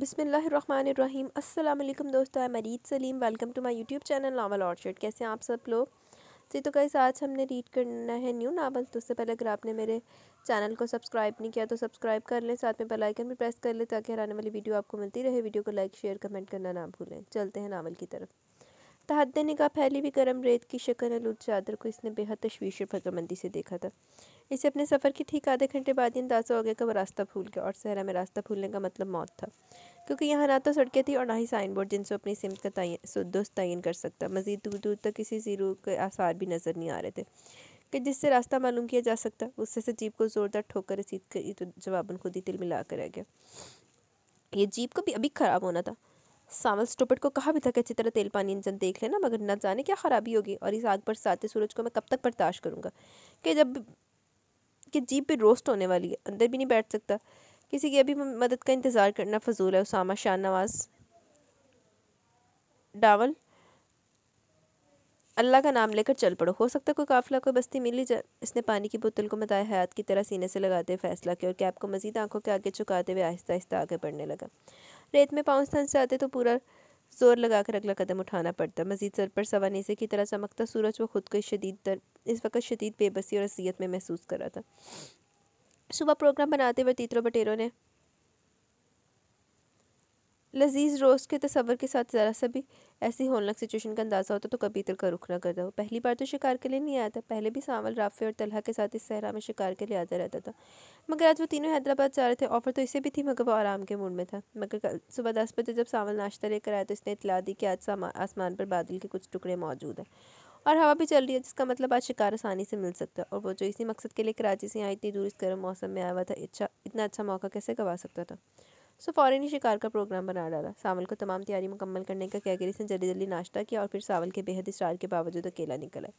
बिसमीम् अल्लाम दोस्तों I Mareed Saleem welcome to my YouTube channel Novel Orchard कैसे हैं आप सब लोग जी तो कैसे आज हमने रीड करना है न्यू नावल तो उससे पहले अगर आपने मेरे चैनल को सब्सक्राइब नहीं किया तो सब्सक्राइब कर लें साथ में बेलाइकन भी प्रेस कर लें ताकि हर आने वाली वीडियो आपको मिलती रहे वीडियो को लाइक शेयर कमेंट करना ना भूलें चलते हैं नावल की तरफ तहद निगाह फैली भी गर्म रेत की शक्ल आलूद चादर को इसने बेहद तशवीश और फकरमंदी से देखा था इसे अपने सफ़र के ठीक आधे घंटे बाद ही अंदाज़ा हो गया कि वह रास्ता भूल गया और सहरा में रास्ता भूलने का मतलब मौत था क्योंकि यहाँ ना तो सड़कें थी और ना ही साइन बोर्ड जिनसे अपनी सिमत का दोस्त तयन कर सकता मज़ीद दूर दूर तक किसी जीरो के आसार भी नज़र नहीं आ रहे थे कि जिससे रास्ता मालूम किया जा सकता उससे से जीप को ज़ोरदार ठोकर रसीद कर तो जवाबन खुद ही तिल मिला कर रह गया ये जीप को भी अभी ख़राब होना था सावल स्टोपेट को कहा भी था कि अच्छी तरह तेल पानी इंजन देख लेना मगर न जाने क्या ख़राबी होगी और इस आग पर साते सूरज को मैं कब तक बर्दाश्त करूँगा कि जब कि जीप भी रोस्ट होने वाली है अंदर भी नहीं बैठ सकता किसी की अभी मदद का इंतज़ार करना फजूल है उसामा शाह नवाज डावल अल्लाह का नाम लेकर चल पड़ो हो सकता है कोई काफिला कोई बस्ती मिल ही जाए इसने पानी की बोतल को मताए हयात की तरह सीने से लगाते फैसला किया और कैब को मजीद आंखों के आगे चुकाते हुए आहिस्ता आहिस्ता आगे बढ़ने लगा रेत में पाँव से आते तो पूरा जोर लगाकर अगला कदम उठाना पड़ता मजीद सर पर सवानीसे की तरह चमकता सूरज वो खुद को शदीद दर इस वक्त शदीद बेबसी और असीयत में महसूस कर रहा था सुबह प्रोग्राम बनाते हुए तीतरों बटेरों ने लजीज़ रोस्ट के तस्वर तो के साथ ज़रा सा भी ऐसी होलनाक सिचुएशन का अंदाज़ा होता तो कभी कबीतर का रुख ना करता हो पहली बार तो शिकार के लिए नहीं आया था पहले भी सांवल राफे और तलहा के साथ इस सहरा में शिकार के लिए आता रहता था मगर आज वो तीनों हैदराबाद जा रहे थे ऑफ़र तो इसे भी थी मगर वो आराम के मूड में था मगर कल सुबह दस बजे जब सांवल नाश्ता लेकर आया तो इसने इतला दी कि आज आसमान पर बादल के कुछ टुकड़े मौजूद हैं और हवा भी चल रही है जिसका मतलब आज शिकार आसानी से मिल सकता है और वो जो इसी मकसद के लिए कराची से यहाँ इतनी दूर इस गर्म मौसम में आया हुआ था अच्छा इतना अच्छा मौका कैसे गवा सकता था सो फ़ौरन ही शिकार का प्रोग्राम बना डाला सावल को तमाम तैयारी मुकम्मल करने का कहकर इसने जल्दी जल्दी नाश्ता किया और फिर सावल के बेहद इसरार के बावजूद अकेला निकल आए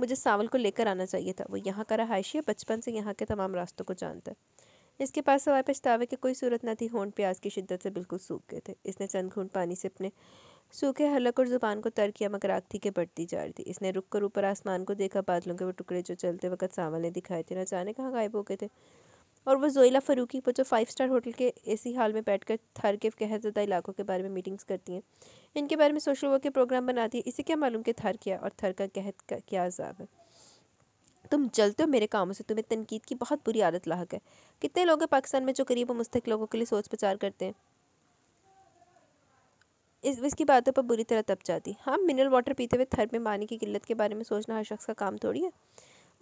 मुझे सावल को लेकर आना चाहिए था वो यहाँ का रहायशी है बचपन से यहाँ के तमाम रास्तों को जानता है इसके पास सवाए पछतावे की कोई सूरत न थी होंड प्याज की शिद्दत से बिल्कुल सूख गए थे इसने चंद घूंट पानी से अपने सूखे हलक और ज़ुबान को तर किया मगर आग थी के बढ़ती जा रही थी इसने रुक कर ऊपर आसमान को देखा बादलों के वो टुकड़े जो चलते वक्त सावल ने दिखाए थे न जाने कहाँ गायब हो गए थे और वो जोइला फ़रूकी पर जो फाइव स्टार होटल के एसी हाल में बैठकर थर के कहजदा इलाकों के बारे में मीटिंग्स करती हैं इनके बारे में सोशल वर्क के प्रोग्राम बनाती है इसे क्या मालूम कि थर क्या और थर का कहत का क्या अजाब है तुम जलते हो मेरे कामों से तुम्हें तनकीद की बहुत बुरी आदत लाक है कितने लोग हैं पाकिस्तान में जो गरीब और मुस्तक लोगों के लिए सोच प्रचार करते हैं इस इसकी बातों पर बुरी तरह तप जाती हाँ मिनरल वाटर पीते हुए थर में पानी की किल्लत के बारे में सोचना हर शख्स का काम थोड़ी है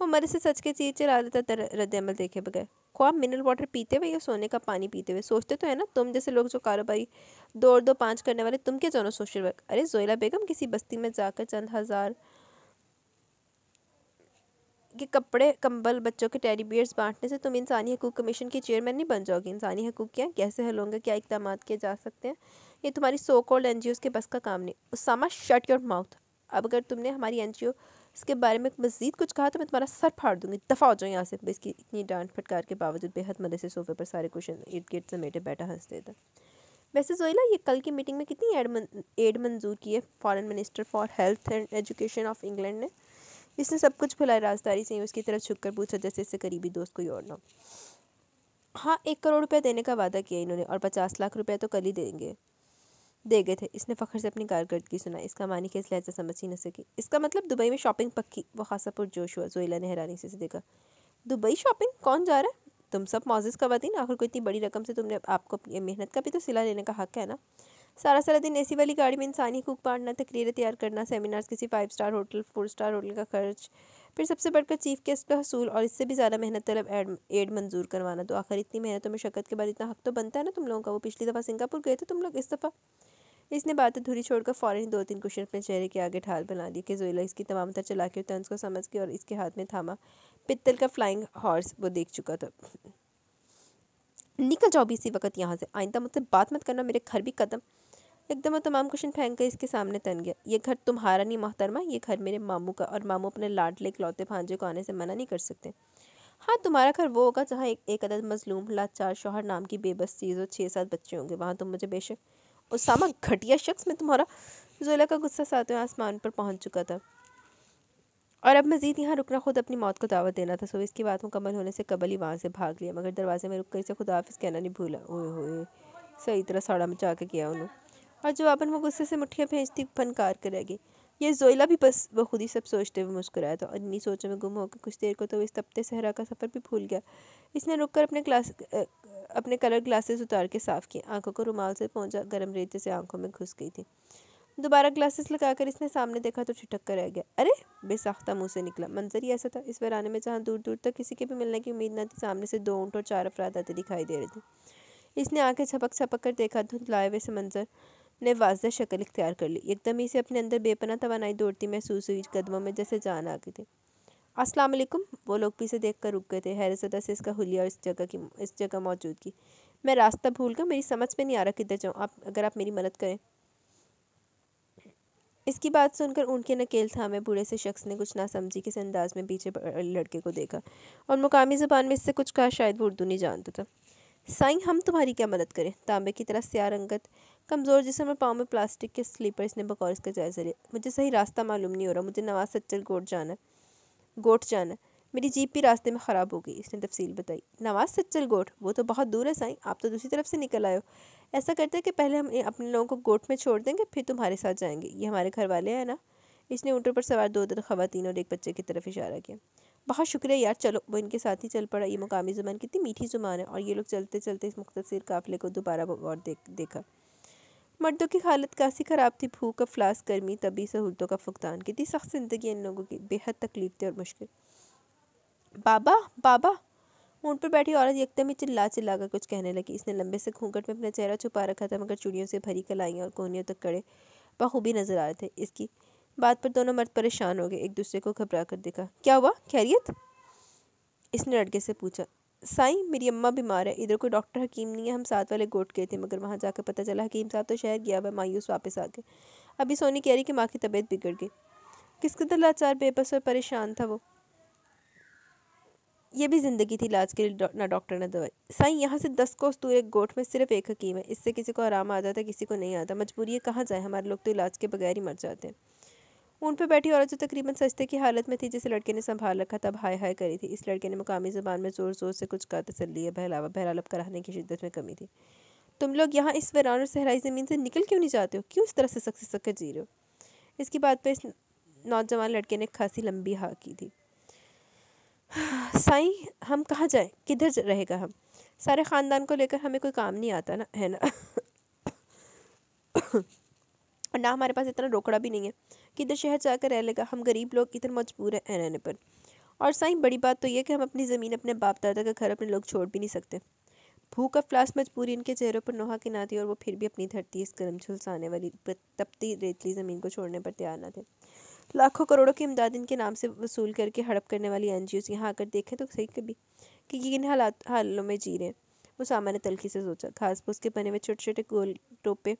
वो मरे से सच के चीज इरादे तर रद्दमल देखे बगैर ख्वाब मिनरल वाटर पीते हुए या सोने का पानी पीते हुए सोचते तो है ना तुम जैसे लोग जो कारोबारी दो और दो पाँच करने वाले तुम क्या जानो सोशल वर्क अरे जोयला बेगम किसी बस्ती में जाकर चंद हज़ार कि कपड़े कंबल बच्चों के टेडी बियर्स बांटने से तुम इंसानी हकूक कमीशन की चेयरमैन नहीं बन जाओगी इंसानी हकूक क्या कैसे हल होंगे क्या इकदाम किए जा सकते हैं ये तुम्हारी सो कॉल्ड एन के बस का काम नहीं उस सामा शट योर माउथ अब अगर तुमने हमारी एन इसके बारे में मज़ीद कुछ कहा तो मैं तुम्हारा सर फाड़ दूंगी दफ़ा हो जाओ यहाँ से इसकी इतनी डांट फटकार के बावजूद बेहद मदे से सोफे पर सारे क्वेश्चन इर्द गिर्द समेटे बैठा हंस था वैसे जोइला ये कल की मीटिंग में कितनी एड मन, एड मंजूर की है foreign minister for health and education of England ने इसने सब कुछ फैलाए राजदारी से उसकी तरफ छुप कर पूछा जैसे इससे करीबी दोस्त कोई और ना हाँ एक करोड़ रुपया देने का वादा किया इन्होंने और पचास लाख रुपया तो कल ही देंगे दे गए थे इसने फ़खर से अपनी कारकर्दगी सुना इसका मानी कि इस लहजा समझ ही न सकी इसका मतलब दुबई में शॉपिंग पक्की वो खासा पुरजोश हुआ जोईला ने हैरानी से देखा दुबई शॉपिंग कौन जा रहा है तुम सब मोजिज़ ना आखिर को इतनी बड़ी रकम से तुमने आपको अपनी मेहनत का भी तो सिला लेने का हक है ना सारा सारा दिन ऐसी वाली गाड़ी में इंसानी कुक पाड़ना तकरीरें तैयार करना सेमिनार्स किसी five star hotel four star hotel का खर्च फिर सबसे बढ़कर चीफ गेस्ट का हसूल और इससे भी ज़्यादा मेहनत तलब एड एड मंजूर करवाना तो आखिर इतनी मेहनत में शक्त के बाद इतना हक तो बनता है ना तुम लोगों का वो पिछली दफ़ा सिंगापुर गए थे तुम लोग इस दफ़ा इसने बातें धुरी छोड़कर फ़ौरन दो तीन कुशन अपने चेहरे के आगे ढाल बना दी कि जोइला इसकी तमाम तर चला के तंस को समझ के और इसके हाथ में थामा पित्तल का फ्लाइंग हॉर्स वो देख चुका था निकल जाओ भी इसी वक्त यहाँ से आइंदा मुझसे बात मत करना मेरे घर भी कदम एकदम वो तमाम कुशन फेंक कर इसके सामने तन गया ये घर तुम्हारा नहीं मोहतरमा ये घर मेरे मामू का और मामू अपने लाडले इकलौते भांजे को आने से मना नहीं कर सकते हाँ तुम्हारा घर वो होगा जहाँ एक एक अदद मजलूम लाचार शोहर नाम की बेबस चीज़ और छः सात बच्चे होंगे वहाँ तुम मुझे बेशक उसामा घटिया शख्स में तुम्हारा जोला का गुस्सा सातवें आसमान पर पहुंच चुका था और अब मज़ीद यहाँ रुकना खुद अपनी मौत को दावत देना था सो इसकी बात मुकम्मल होने से कबल ही वहाँ से भाग लिया मगर दरवाजे में रुक कर इसे हाफिस कहना नहीं भूला ओए होए सही तरह साड़ा मचा के किया उन्होंने और जो अपन वो गुस्से से मुठियाँ भेजती फनकार गई ये जोइला भी बस बखुद ही सब सोचते हुए मुस्कुराया था और इन्हीं सोचों में गुम होकर कुछ देर को तो इस तपते सहरा का सफ़र भी भूल गया इसने रुककर अपने क्लास अपने कलर ग्लासेस उतार के साफ़ किए आंखों को रुमाल से पहुंचा गर्म रेत से आंखों में घुस गई थी दोबारा ग्लासेस लगाकर इसने सामने देखा तो छिटक कर रह गया अरे बेसाख्ता मुंह से निकला मंजर ही ऐसा था इस वराने में जहाँ दूर दूर तक किसी के भी मिलने की उम्मीद न थी सामने से दो ऊँट और चार अफराद आते दिखाई दे रहे थे इसने आंखें छपक छपक कर देखा धुंधलाए हुए से मंजर ने वाजह शक्ल इख्तियार कर ली एकदम ही से अपने अंदर बेपना तोानाई दौड़ती महसूस हुई कदमों में जैसे जान आ गई थी अस्सलाम वालेकुम वो लोग भी इसे देख कर रुक गए थे हैरसदा से इसका हुलिया और इस जगह की इस जगह मौजूद की मैं रास्ता भूल गया मेरी समझ में नहीं आ रहा किधर जाऊँ आप अगर आप मेरी मदद करें इसकी बात सुनकर उनके नकेल था मैं बूढ़े से शख्स ने कुछ ना समझी किस अंदाज में पीछे लड़के को देखा और मुकामी ज़बान में इससे कुछ कहा शायद वो उर्दू नहीं जानता था साई हम तुम्हारी क्या मदद करें तांबे की तरह स्या कमज़ोर जिसम और पाँव में प्लास्टिक के स्लीपर्स ने बकौर इसका जायज़ा लिया मुझे सही रास्ता मालूम नहीं हो रहा मुझे नवाज सच्चर गोट जाना गोट जाना मेरी जीप भी रास्ते में ख़राब हो गई इसने तफसील बताई नवाज सच्चल गोट वो तो बहुत दूर है साई आप तो दूसरी तरफ से निकल आए हो ऐसा करते हैं कि पहले हम अपने लोगों को गोट में छोड़ देंगे फिर तुम्हारे साथ जाएंगे ये हमारे घर वाले हैं ना इसने ऊँटों पर सवार दो दर खवतिन और एक बच्चे की तरफ इशारा किया बहुत शुक्रिया यार चलो वो इनके साथ ही चल पड़ा ये मुकामी ज़ुबान कितनी मीठी ज़ुबान है और ये लोग चलते चलते इस मुख्तर काफिले को दोबारा और देख देखा मर्दों की हालत काफ़ी ख़राब थी भूख अफलास गर्मी तभी सहूलतों का फुकदान की थी सख्त ज़िंदगी इन लोगों की बेहद तकलीफ थी और मुश्किल बाबा बाबा ऊँट पर बैठी औरत एकदम ही चिल्ला चिल्ला कर कुछ कहने लगी इसने लंबे से घूंघट में अपना चेहरा छुपा रखा था मगर चूड़ियों से भरी कलाइयाँ और कोहनियों तक कड़े बखूबी नजर आ रहे थे इसकी बात पर दोनों मर्द परेशान हो गए एक दूसरे को घबरा कर देखा क्या हुआ खैरियत इसने लड़के से पूछा साई मेरी अम्मा बीमार है इधर कोई डॉक्टर हकीम नहीं है हम साथ वाले गोट गए थे मगर वहाँ जाकर पता चला हकीम साहब तो शहर गया वह मायूस वापस आ गए अभी सोनी कह रही कि माँ की तबीयत बिगड़ गई किस कदर लाचार बेबस और परेशान था वो ये भी ज़िंदगी थी इलाज के लिए ना डॉक्टर ना दवाई साई यहाँ से दस कोस दूर एक गोट में सिर्फ एक हकीम है इससे किसी को आराम आ जाता है किसी को नहीं आता मजबूरी है कहाँ जाए हमारे लोग तो इलाज के बगैर ही मर जाते हैं उन पर बैठी औरत जो तकरीबन सस्ते की हालत में थी जिसे लड़के ने संभाल रखा तब हाय हाय करी थी इस लड़के ने मुकामी जबान में ज़ोर ज़ोर से कुछ कहा तसली बहलावा बहरालप कराने की शिद्दत में कमी थी तुम लोग यहाँ इस वरान और सहराई ज़मीन से निकल क्यों नहीं जाते हो क्यों इस तरह से सख्त सख्त जी रहे हो इसकी बात पर इस नौजवान लड़के ने खासी लंबी हा की थी साई हम कहाँ जाएँ किधर रहेगा हम सारे ख़ानदान को लेकर हमें कोई काम नहीं आता ना है ना और ना हमारे पास इतना रोकड़ा भी नहीं है कि इधर शहर से आकर रह लेगा हम गरीब लोग इधर मजबूर हैं रहने पर और साई बड़ी बात तो यह कि हम अपनी ज़मीन अपने बाप दादा का घर अपने लोग छोड़ भी नहीं सकते भूख फ्लास मजबूरी इनके चेहरों पर नोहा की ना थी और वो फिर भी अपनी धरती इस गर्म झुलसाने वाली तपती रेतली ज़मीन को छोड़ने पर तैयार ना थे लाखों करोड़ों की इमदाद इनके नाम से वसूल करके हड़प करने वाली एन जी यहाँ आकर देखें तो सही कभी कि ये इन हालात हालों में जी रहे हैं वो सामान्य तलखी से सोचा खास पर उसके बने हुए छोटे छोटे गोल टोपे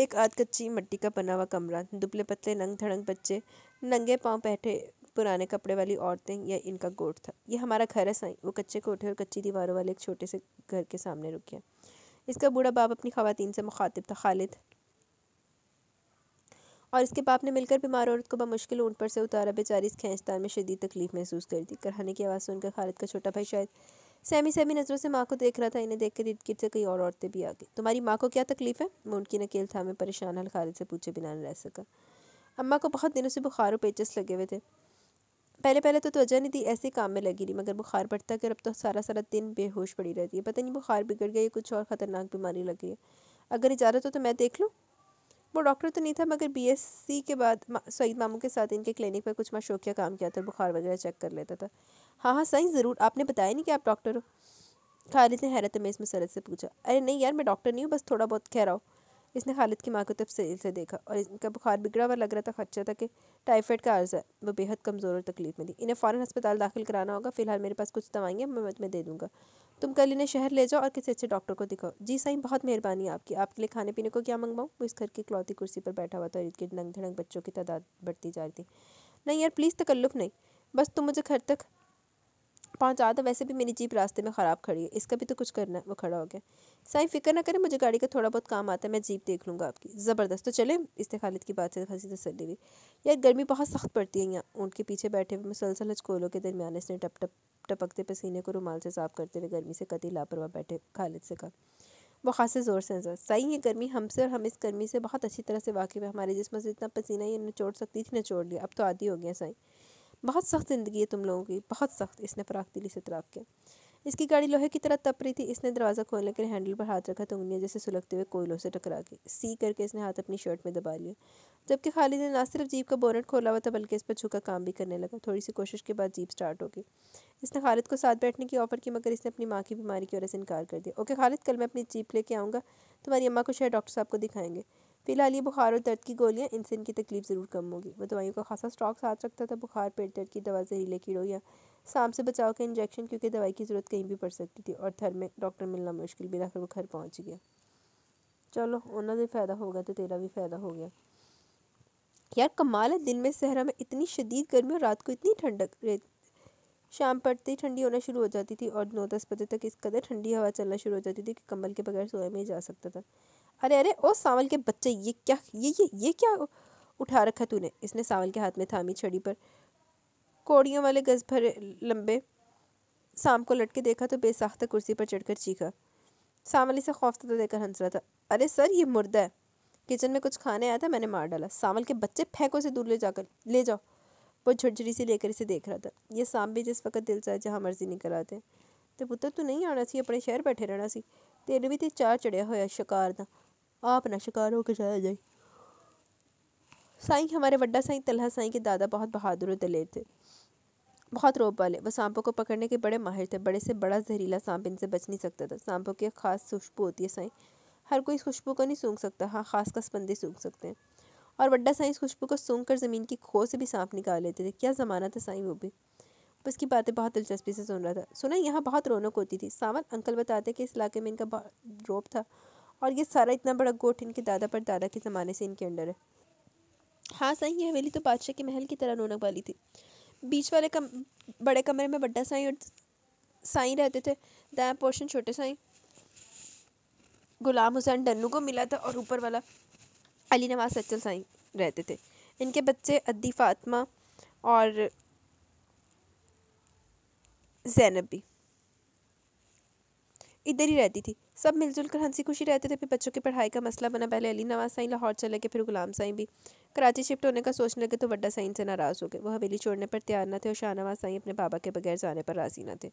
एक आध कच्ची मट्टी का बना हुआ कमरा दुबले पतले नंग धड़ंग बच्चे नंगे पांव बैठे पुराने कपड़े वाली औरतें या इनका गोट था यह हमारा घर है साई वो कच्चे कोठे और कच्ची दीवारों वाले एक छोटे से घर के सामने रुक गया इसका बूढ़ा बाप अपनी खातन से मुखातिब था खालिद और इसके बाप ने मिलकर बीमार औरत को बमुश्किल ऊँट पर से उतारा बेचारी इस खींचतान में शदीद तकलीफ महसूस कर दी करहाने की आवाज़ सुनकर खालिद का छोटा भाई शायद सहमी सहमी नज़रों से माँ को देख रहा था इन्हें देख कर इर्द से कई और औरतें भी आ गई तुम्हारी माँ को क्या तकलीफ़ है मैं उनकी नकेल था मैं परेशान हल खालिद से पूछे बिना न रह सका अम्मा को बहुत दिनों से बुखार और पेचस लगे हुए थे पहले पहले तो तोजह नहीं दी ऐसे काम में लगी रही मगर बुखार बढ़ता कर अब तो सारा सारा दिन बेहोश पड़ी रहती है पता नहीं बुखार बिगड़ गया कुछ और ख़तरनाक बीमारी लग गई है अगर इजाज़त हो तो मैं देख लूँ वो डॉक्टर तो नहीं था मगर बीएससी के बाद सईद मामू के साथ इनके क्लिनिक पर कुछ मशोकिया काम किया था बुखार वगैरह चेक कर लेता था हाँ हाँ सही ज़रूर आपने बताया नहीं कि आप डॉक्टर हो खालिद ने हैरत में इसमें सरद से पूछा अरे नहीं यार मैं डॉक्टर नहीं हूँ बस थोड़ा बहुत खहराओ इसने खालिद की माँ को तफसील से देखा और इनका बुखार बिगड़ा हुआ लग रहा था खच्चा था कि टाइफाइड का अर्ज़ है वो बेहद कमज़ोर और तकलीफ में थी इन्हें फ़ौरन अस्पताल दाखिल कराना होगा फिलहाल मेरे पास कुछ दवाइयाँ मैं तुम्हें दे दूँगा तुम कल इन्हें शहर ले जाओ और किसी अच्छे डॉक्टर को दिखाओ जी सही बहुत मेहरबानी आपकी आपके लिए खाने पीने को क्या मंगवाऊँ वो इस घर की इकलौती कुर्सी पर बैठा हुआ था और इर्द गिर्द नंग धड़ंग बच्चों की तादाद बढ़ती जा रही थी नहीं यार प्लीज़ तकल्लुफ़ नहीं बस तुम मुझे घर तक पाँच रहा था तो वैसे भी मेरी जीप रास्ते में ख़राब खड़ी है इसका भी तो कुछ करना है वो खड़ा हो गया साई फिक्र ना करें मुझे गाड़ी का थोड़ा बहुत काम आता है मैं जीप देख लूँगा आपकी ज़बरदस्त तो चले इसने खालिद की बात से हंसी तसली हुई यार गर्मी बहुत सख्त पड़ती है यहाँ ऊँट के पीछे बैठे हुए मुसलसल हचकोलों के दरमियान इसने टप टप टपकते पसीने को रुमाल से साफ करते हुए गर्मी से कति लापरवाह बैठे खालिद से कहा वो खासे ज़ोर से नजर सही ये गर्मी हमसे और हम इस गर्मी से बहुत अच्छी तरह से वाकिफ़ है हमारे जिसम से इतना पसीना ये नचोड़ सकती थी नचोड़ लिया अब तो आदि हो गया साई बहुत सख्त ज़िंदगी है तुम लोगों की बहुत सख्त इसने पराग दिली से तराक के इसकी गाड़ी लोहे की तरह तप रही थी इसने दरवाज़ा खोलने के लिए हैंडल पर हाथ रखा तो उंगलियाँ जैसे सुलगते हुए कोयलों से टकरा के सी करके इसने हाथ अपनी शर्ट में दबा लिया जबकि खालिद ने ना सिर्फ जीप का बोनट खोला हुआ था बल्कि इस पर छुका काम भी करने लगा थोड़ी सी कोशिश के बाद जीप स्टार्ट हो गई इसने खालिद को साथ बैठने की ऑफर की मगर इसने अपनी माँ की बीमारी की वजह से इनकार कर दिया ओके खालिद कल मैं अपनी जीप लेके आऊँगा तुम्हारी अम्मा को शायद डॉक्टर साहब को दिखाएंगे फिलहाल ये बुखार और दर्द की गोलियाँ इनसे इनकी तकलीफ ज़रूर कम होगी वो दवाइयों का खासा स्टॉक साथ रखता था बुखार पेट दर्द की दवा जहरीले कीड़ों या सांप से बचाव के इंजेक्शन क्योंकि दवाई की ज़रूरत कहीं भी पड़ सकती थी और थर में डॉक्टर मिलना मुश्किल भी रखकर वो घर पहुँच गया चलो उन्होंने फ़ायदा होगा तो तेरा भी फ़ायदा हो गया यार कमाल है दिन में सहरा में इतनी शदीद गर्मी और रात को इतनी ठंडक रेत शाम पड़ते ही ठंडी होना शुरू हो जाती थी और नौ दस बजे तक इस कदर ठंडी हवा चलना शुरू हो जाती थी कि कंबल के बगैर सोए में ही जा सकता था अरे अरे ओ सावल के बच्चे ये क्या ये ये ये क्या उठा रखा तूने इसने सावल के हाथ में थामी छड़ी पर कोड़ियों वाले गज भरे लंबे शाम को लटके देखा तो बेसाख्ता कुर्सी पर चढ़कर चीखा सामली इसे खौफतदा देकर हंस रहा था अरे सर ये मुर्दा है किचन में कुछ खाने आया था मैंने मार डाला सावल के बच्चे फेंको से दूर ले जाकर ले जाओ वो झुरझुरी सी लेकर इसे देख रहा था ये सांप भी जिस वक्त दिल चाहे जहाँ मर्जी निकल आते तो पुत्र तू नहीं आना सी अपने शहर बैठे रहना सी तेरे भी ते तो चार चढ़िया होया शिकार था आप ना शिकार होकर चला जाए साई हमारे बड्डा साई तलहा साई के दादा बहुत बहादुर और दलेर थे बहुत रोप वाले वह सांपों को पकड़ने के बड़े माहिर थे बड़े से बड़ा जहरीला सांप इनसे बच नहीं सकता था सांपों की एक खास खुशबू होती है साई हर कोई इस खुशबू को नहीं सूंघ सकता हाँ खास कसबंदी सूंघ सकते हैं और बड्डा साई इस खुशबू को सूंघ कर ज़मीन की खो से भी सांप निकाल लेते थे क्या ज़माना था साई वो भी बस की बातें बहुत दिलचस्पी से सुन रहा था सुना यहाँ बहुत रौनक होती थी सावन अंकल बताते कि इस इलाके में इनका रोप था और ये सारा इतना बड़ा गोट इनके दादा पर दादा के ज़माने से इनके अंडर है हाँ सही ये हवेली तो बादशाह के महल की तरह रौनक वाली थी बीच वाले कम बड़े कमरे में बड्डा साई और साई रहते थे दाया पोर्शन छोटे साई गुलाम हुसैन डन्नू को मिला था और ऊपर वाला अली नवाज सच्चल साई रहते थे इनके बच्चे अद्दी फातमा और जैनब भी इधर ही रहती थी सब मिलजुल कर हंसी खुशी रहते थे फिर बच्चों की पढ़ाई का मसला बना पहले अली नवाज साई लाहौर चले गए फिर गुलाम साई भी कराची शिफ्ट होने का सोचने लगे तो वड्डा साइन से नाराज़ हो गए वह हवेली छोड़ने पर तैयार न थे और शाहनवाज साई अपने बाबा के बगैर जाने पर राज़ी न थे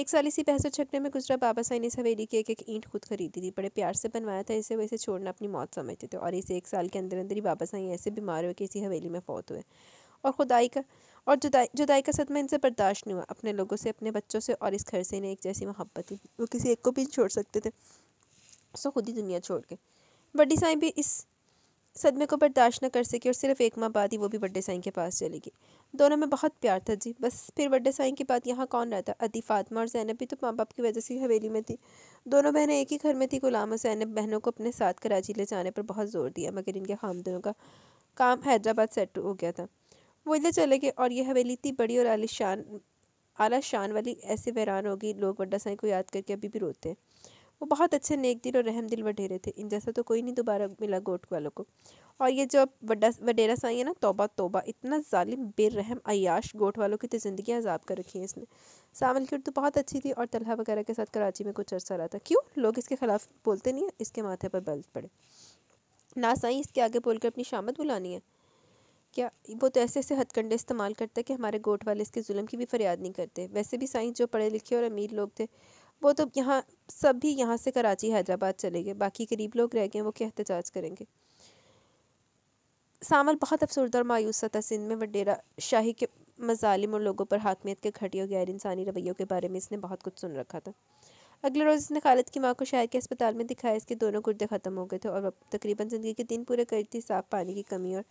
एक साल इसी बहसों छकने में गुजरा बाबा साई ने इस हवेली की एक एक ईंट खुद खरीदी थी बड़े प्यार से बनवाया था इसे वो इसे छोड़ना अपनी मौत समझते थे और इसे एक साल के अंदर अंदर ही बाबा साई ऐसे बीमार हुए कि इसी हवेली में फौत हुए और खुदाई का और जुदाई जुदाई का सदमा इनसे बर्दाश्त नहीं हुआ अपने लोगों से अपने बच्चों से और इस घर से इन्हें एक जैसी मोहब्बत थी वो किसी एक को भी छोड़ सकते थे सो खुद ही दुनिया छोड़ के बड्डी साई भी इस सदमे को बर्दाश्त न कर सकी और सिर्फ एक माह बाद ही वो भी बड्डे साई के पास चली गई दोनों में बहुत प्यार था जी बस फिर बड़े साई के बाद यहाँ कौन रहता अदी फातमा और जैनब भी तो माँ बाप की वजह से हवेली में थी दोनों बहनें एक ही घर में थी गुलाम और जैनब बहनों को अपने साथ कराची ले जाने पर बहुत जोर दिया मगर इनके खामदनों का काम हैदराबाद सेट हो गया था वो इधर चले गए और यह हवेली इतनी बड़ी और आलिशान आला शान वाली ऐसे वैरान होगी लोग वड्डा साई को याद करके अभी भी रोते हैं वो बहुत अच्छे नेक दिल और रहम दिल वडेरे थे इन जैसा तो कोई नहीं दोबारा मिला गोट वालों को और ये जो वड्डा वडेरा साई है ना तोबा तोबा इतना जालिम बेरहम अयाश गोट वालों की तो ज़िंदगी अजाब कर रखी है इसने सावल की उर्दू बहुत अच्छी थी और तलहा वगैरह के साथ कराची में कुछ अर्सा रहा था क्यों लोग इसके खिलाफ बोलते नहीं हैं इसके माथे पर बल पड़े ना साई इसके आगे बोलकर अपनी शामद बुलानी है क्या वो तो ऐसे ऐसे हथकंडे इस्तेमाल करता है कि हमारे गोट वाले इसके जुल्म की भी फरियाद नहीं करते वैसे भी साइंस जो पढ़े लिखे और अमीर लोग थे वो तो यहाँ सब भी यहाँ से कराची हैदराबाद चले गए बाकी गरीब लोग रह गए वो क्या एहतजाज करेंगे सामल बहुत अफसरदा और मायूस था सिंध में वडेरा शाही के मजालिम और लोगों पर हाकमियत के घटियों गैर इंसानी रवैयों के बारे में इसने बहुत कुछ सुन रखा था अगले रोज़ इसने खालिद की माँ को शहर के अस्पताल में दिखाया इसके दोनों गुर्दे ख़त्म हो गए थे और तकरीबन ज़िंदगी के दिन पूरे करी थी साफ़ पानी की कमी और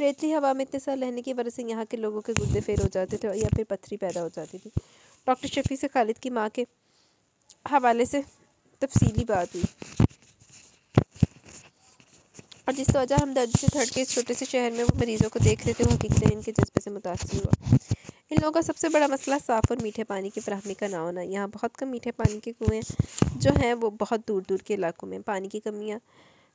रेतली हवा में इतने साल रहने की वजह से यहाँ के लोगों के गुर्दे फेर हो जाते थे या फिर पत्थरी पैदा हो जाती थी डॉक्टर शफी से खालिद की माँ के हवाले से तफसीली बात हुई और जिस वजह हम दर्द से थर्ड के इस छोटे से शहर में वो मरीज़ों को देख रहे थे वो हकीकत इनके जज्बे से मुतासर हुआ इन लोगों का सबसे बड़ा मसला साफ़ और मीठे पानी की फ्राहमी का ना होना यहाँ बहुत कम मीठे पानी के कुएँ जो हैं वो बहुत दूर दूर के इलाकों में पानी की कमियाँ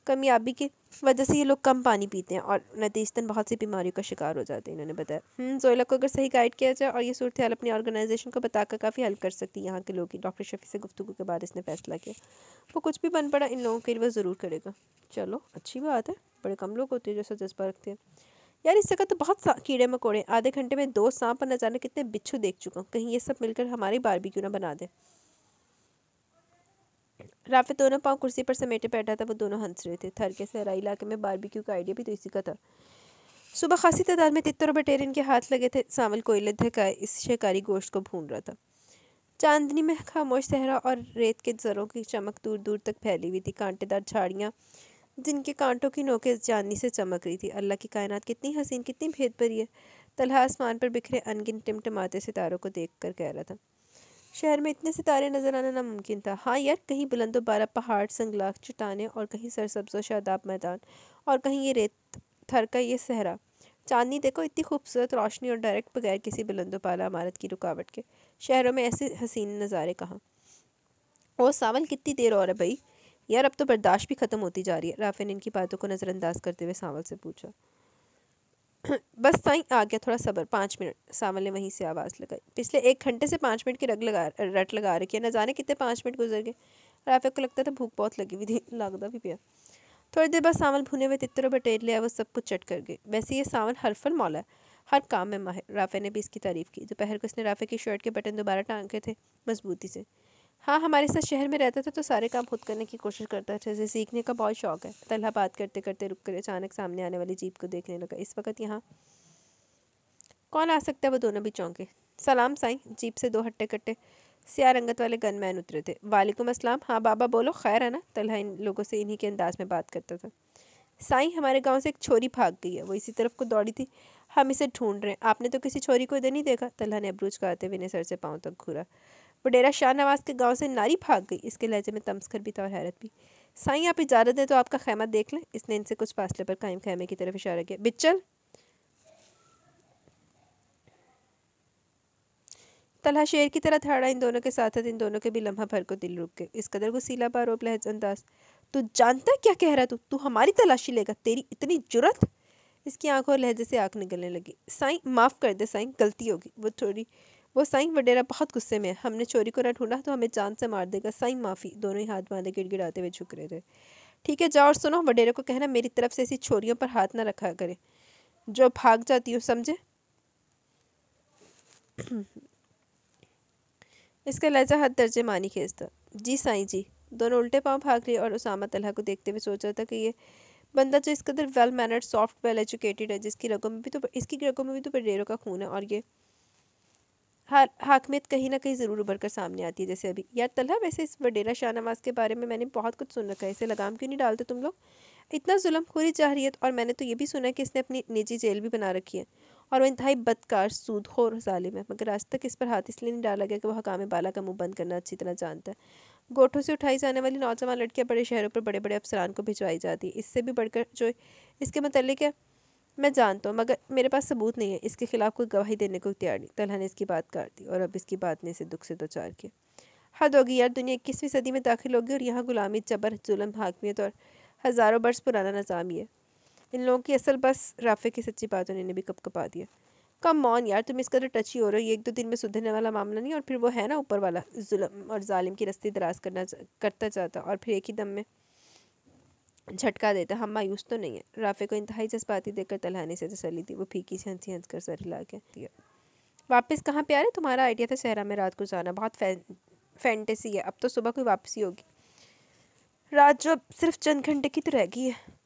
कमियाबी की वजह से ये लोग कम पानी पीते हैं और नतीजतन बहुत सी बीमारियों का शिकार हो जाते हैं इन्होंने बताया हम्म, जोइला को अगर सही गाइड किया जाए और ये सूरत हाल अपनी ऑर्गेनाइजेशन को बताकर काफ़ी हेल्प कर सकती है यहाँ के लोग की डॉक्टर शफी से गुफ्तु के बाद इसने फैसला किया वो कुछ भी बन पड़ा इन लोगों के लिए वो ज़रूर करेगा चलो अच्छी बात है बड़े कम लोग होते हैं जैसा जज्बा रखते हैं यार इस जगह तो बहुत कीड़े मकोड़े आधे घंटे में दो सांप पर न जाने कितने बिच्छू देख चुका हूँ कहीं ये सब मिलकर हमारी बारबेक्यू ना बना दें राफे दोनों पाँव कुर्सी पर समेटे बैठा था वो दोनों हंस रहे थे थर के सहराई इलाके में बारबेक्यू का आइडिया भी तो इसी का था सुबह खासी तादाद में तितर और बटेर इनके हाथ लगे थे सावल कोयले धकाए इस शिकारी गोश्त को भून रहा था चांदनी में खामोश सहरा और रेत के जरों की चमक दूर दूर तक फैली हुई थी कांटेदार झाड़ियाँ जिनके कांटों की नोके चांदनी से चमक रही थी अल्लाह की कायनात कितनी हसीन कितनी भेद भरी है तलहा आसमान पर बिखरे अनगिन टिमटमाते सितारों को देख कर कह रहा था शहर में इतने सितारे नज़र आना नामुमकिन था हाँ यार कहीं बुलंदो बारा पहाड़ संगलाख चटाने और कहीं सरसब्जो शादाब मैदान और कहीं ये रेत थर का ये सहरा चांदनी देखो इतनी खूबसूरत रोशनी और डायरेक्ट बगैर किसी बुलंदो पाला इमारत की रुकावट के शहरों में ऐसे हसीन नज़ारे कहाँ ओ सावन कितनी देर और है भाई यार अब तो बर्दाश्त भी ख़त्म होती जा रही है राफे ने इनकी बातों को नज़रअंदाज करते हुए सावल से पूछा बस साई आ गया थोड़ा सबर पाँच मिनट सावल ने वहीं से आवाज़ लगाई पिछले एक घंटे से पाँच मिनट की रग लगा रट लगा रखी है न जाने कितने पाँच मिनट गुजर गए राफे को लगता था तो भूख बहुत लगी हुई थी लगता भी पिया थोड़ी देर बाद सावल भुने हुए तितर बटेर लिया वो सब कुछ चट कर गए वैसे ये सावल हरफल मौला है हर काम में माहिर राफे ने भी इसकी तारीफ़ की दोपहर को इसने राफे की शर्ट के बटन दोबारा टांगे थे मजबूती से हाँ हमारे साथ शहर में रहता था तो सारे काम खुद करने की कोशिश करता था जैसे सीखने का बहुत शौक है तलहा बात करते करते रुक कर अचानक सामने आने वाली जीप को देखने लगा इस वक्त यहाँ कौन आ सकता है वो दोनों भी चौंके सलाम साई जीप से दो हट्टे कट्टे सिया रंगत वाले गनमैन उतरे थे वालेकुम असलम हाँ बाबा बोलो खैर है ना तलहा इन लोगों से इन्हीं के अंदाज में बात करता था साई हमारे गांव से एक छोरी भाग गई है वो इसी तरफ को दौड़ी थी हम इसे ढूंढ रहे हैं आपने तो किसी छोरी को इधर नहीं देखा तलहा ने अब्रूज कहते हुए इन्हें सर से पाँव तक घूरा बडेरा शाहनवाज के गांव से नारी भाग गई इसके लहजे में तमस्कर भी था और हैरत भी साई आप इजाज़त दें तो आपका खैमा देख लें इसने इनसे कुछ फासले पर कायम खैमे की तरफ इशारा किया बिच्चल तलहा शेर की तरह थाड़ा इन दोनों के साथ साथ इन दोनों के भी लम्हा भर को दिल रुक गए इस कदर को सीला बारोप लहज अंदाज तू जानता क्या कह रहा तू तू हमारी तलाशी लेगा तेरी इतनी जुरत इसकी आंखों और लहजे से आंख निकलने लगी साईं माफ़ कर दे साईं गलती होगी वो थोड़ी वो साई वडेरा बहुत गुस्से में है हमने चोरी को ना ढूंढा तो हमें जान से मार देगा साई माफ़ी दोनों ही हाथ बांधे गिड़गिड़ाते हुए झुक रहे थे ठीक है जाओ और सुनो वडेरे को कहना मेरी तरफ से ऐसी चोरियों पर हाथ ना रखा करे जो भाग जाती हो समझे इसका लहजा हद दर्जे मानी खेजता जी साई जी दोनों उल्टे पाँव भाग लिए और उसामा तलहा को देखते हुए सोच रहा था कि ये बंदा जो इस कदर well mannered soft well educated है जिसकी रगों में भी तो इसकी रगों में भी तो बडेरों का खून है और ये हर हाकमियत कहीं ना कहीं ज़रूर उभर कर सामने आती है जैसे अभी यार तलहा वैसे इस वडेरा शाहनवाज के बारे में मैंने बहुत कुछ सुन रखा है इसे लगाम क्यों नहीं डालते तुम लोग इतना जुल्म खुरी जाहरीत और मैंने तो ये भी सुना है कि इसने अपनी निजी जेल भी बना रखी है और वह इंतहाई बदकार सूद खोर जालिम है मगर आज तक इस पर हाथ इसलिए नहीं डाला गया कि वह हकाम बाला का मुंह बंद करना अच्छी तरह जानता है गोठों से उठाई जाने वाली नौजवान लड़कियाँ बड़े शहरों पर बड़े बड़े अफसरान को भिजवाई जाती है इससे भी बढ़कर जो इसके मतलब है मैं जानता हूँ मगर मेरे पास सबूत नहीं है इसके खिलाफ कोई गवाही देने को तैयार नहीं तलहा ने इसकी बात कर दी और अब इसकी बात ने इसे दुख से दो चार किया हद होगी यार दुनिया इक्कीसवीं सदी में दाखिल होगी और यहाँ गुलामी जबर जुलम हाकमियत और हज़ारों बरस पुराना निज़ाम ही है इन लोगों की असल बस राफे की सच्ची बातों ने भी कप कपा दिया कम मौन यार तुम इसका तो टच ही हो रहे हो ये एक दो दिन में सुधरने वाला मामला नहीं और फिर वो है ना ऊपर वाला जुलम और जालिम की रस्ती दराज करना करता जाता और फिर एक ही दम में झटका देता हम मायूस तो नहीं है राफे को इंतहाई जज्बाती देखकर तलहाने से तसली थी वो फीकी से हंसी हंस कर सर हिला के दिया वापस कहाँ प्यारे तुम्हारा आइडिया था सहरा में रात को जाना बहुत फैंटेसी है अब तो सुबह कोई वापसी होगी रात जो अब सिर्फ चंद घंटे की तो रह गई है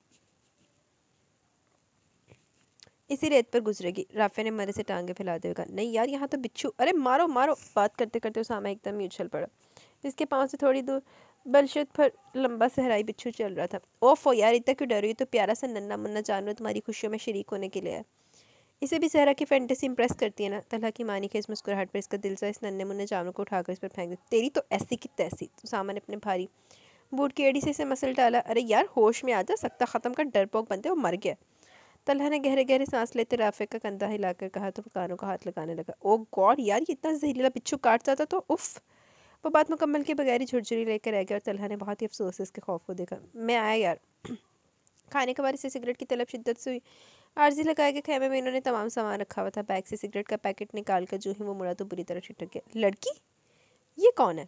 इसी रेत पर गुजरेगी राफे ने मरे से टांगे फैलाते हुए कहा नहीं यार यहाँ तो बिच्छू अरे मारो मारो बात करते करते उसामा एकदम ही उछल पड़ा इसके पाँव से थोड़ी दूर बलशत पर लंबा सहराई बिच्छू चल रहा था ओफो यार इतना क्यों डर रही तो प्यारा सा नन्ना मुन्ना जानवर तुम्हारी खुशियों में शरीक होने के लिए है इसे भी सहरा की फैंटेसी इंप्रेस करती है ना तलहा की मानी खेस मुस्कुराहट पर इसका दिल सा इस नन्ने मुन्ने जानवर को उठाकर इस पर फेंक देती तेरी तो ऐसी की तैसी तो सामान अपने भारी बूट की एड़ी से इसे मसल डाला अरे यार होश में आ जा सकता ख़त्म कर डरपोक बनते वो मर गया तलहा ने गहरे गहरे सांस लेते राफे का कंधा हिलाकर कहा तो कानों का हाथ लगाने लगा ओ oh गॉड यार ये इतना जहरीला बिच्छू काट जाता तो उफ़ वो बात मुकम्मल के बगैर ही झुरझुरी लेकर रह गया और तलहा ने बहुत ही अफसोस से इसके खौफ को देखा मैं आया यार खाने के बारे से सिगरेट की तलब शिद्दत से हुई आर्जी लगाए के खेमे में इन्होंने तमाम सामान रखा हुआ था बैग से सिगरेट का पैकेट निकाल कर जो ही वो मुड़ा तो बुरी तरह छिटक गया लड़की ये कौन है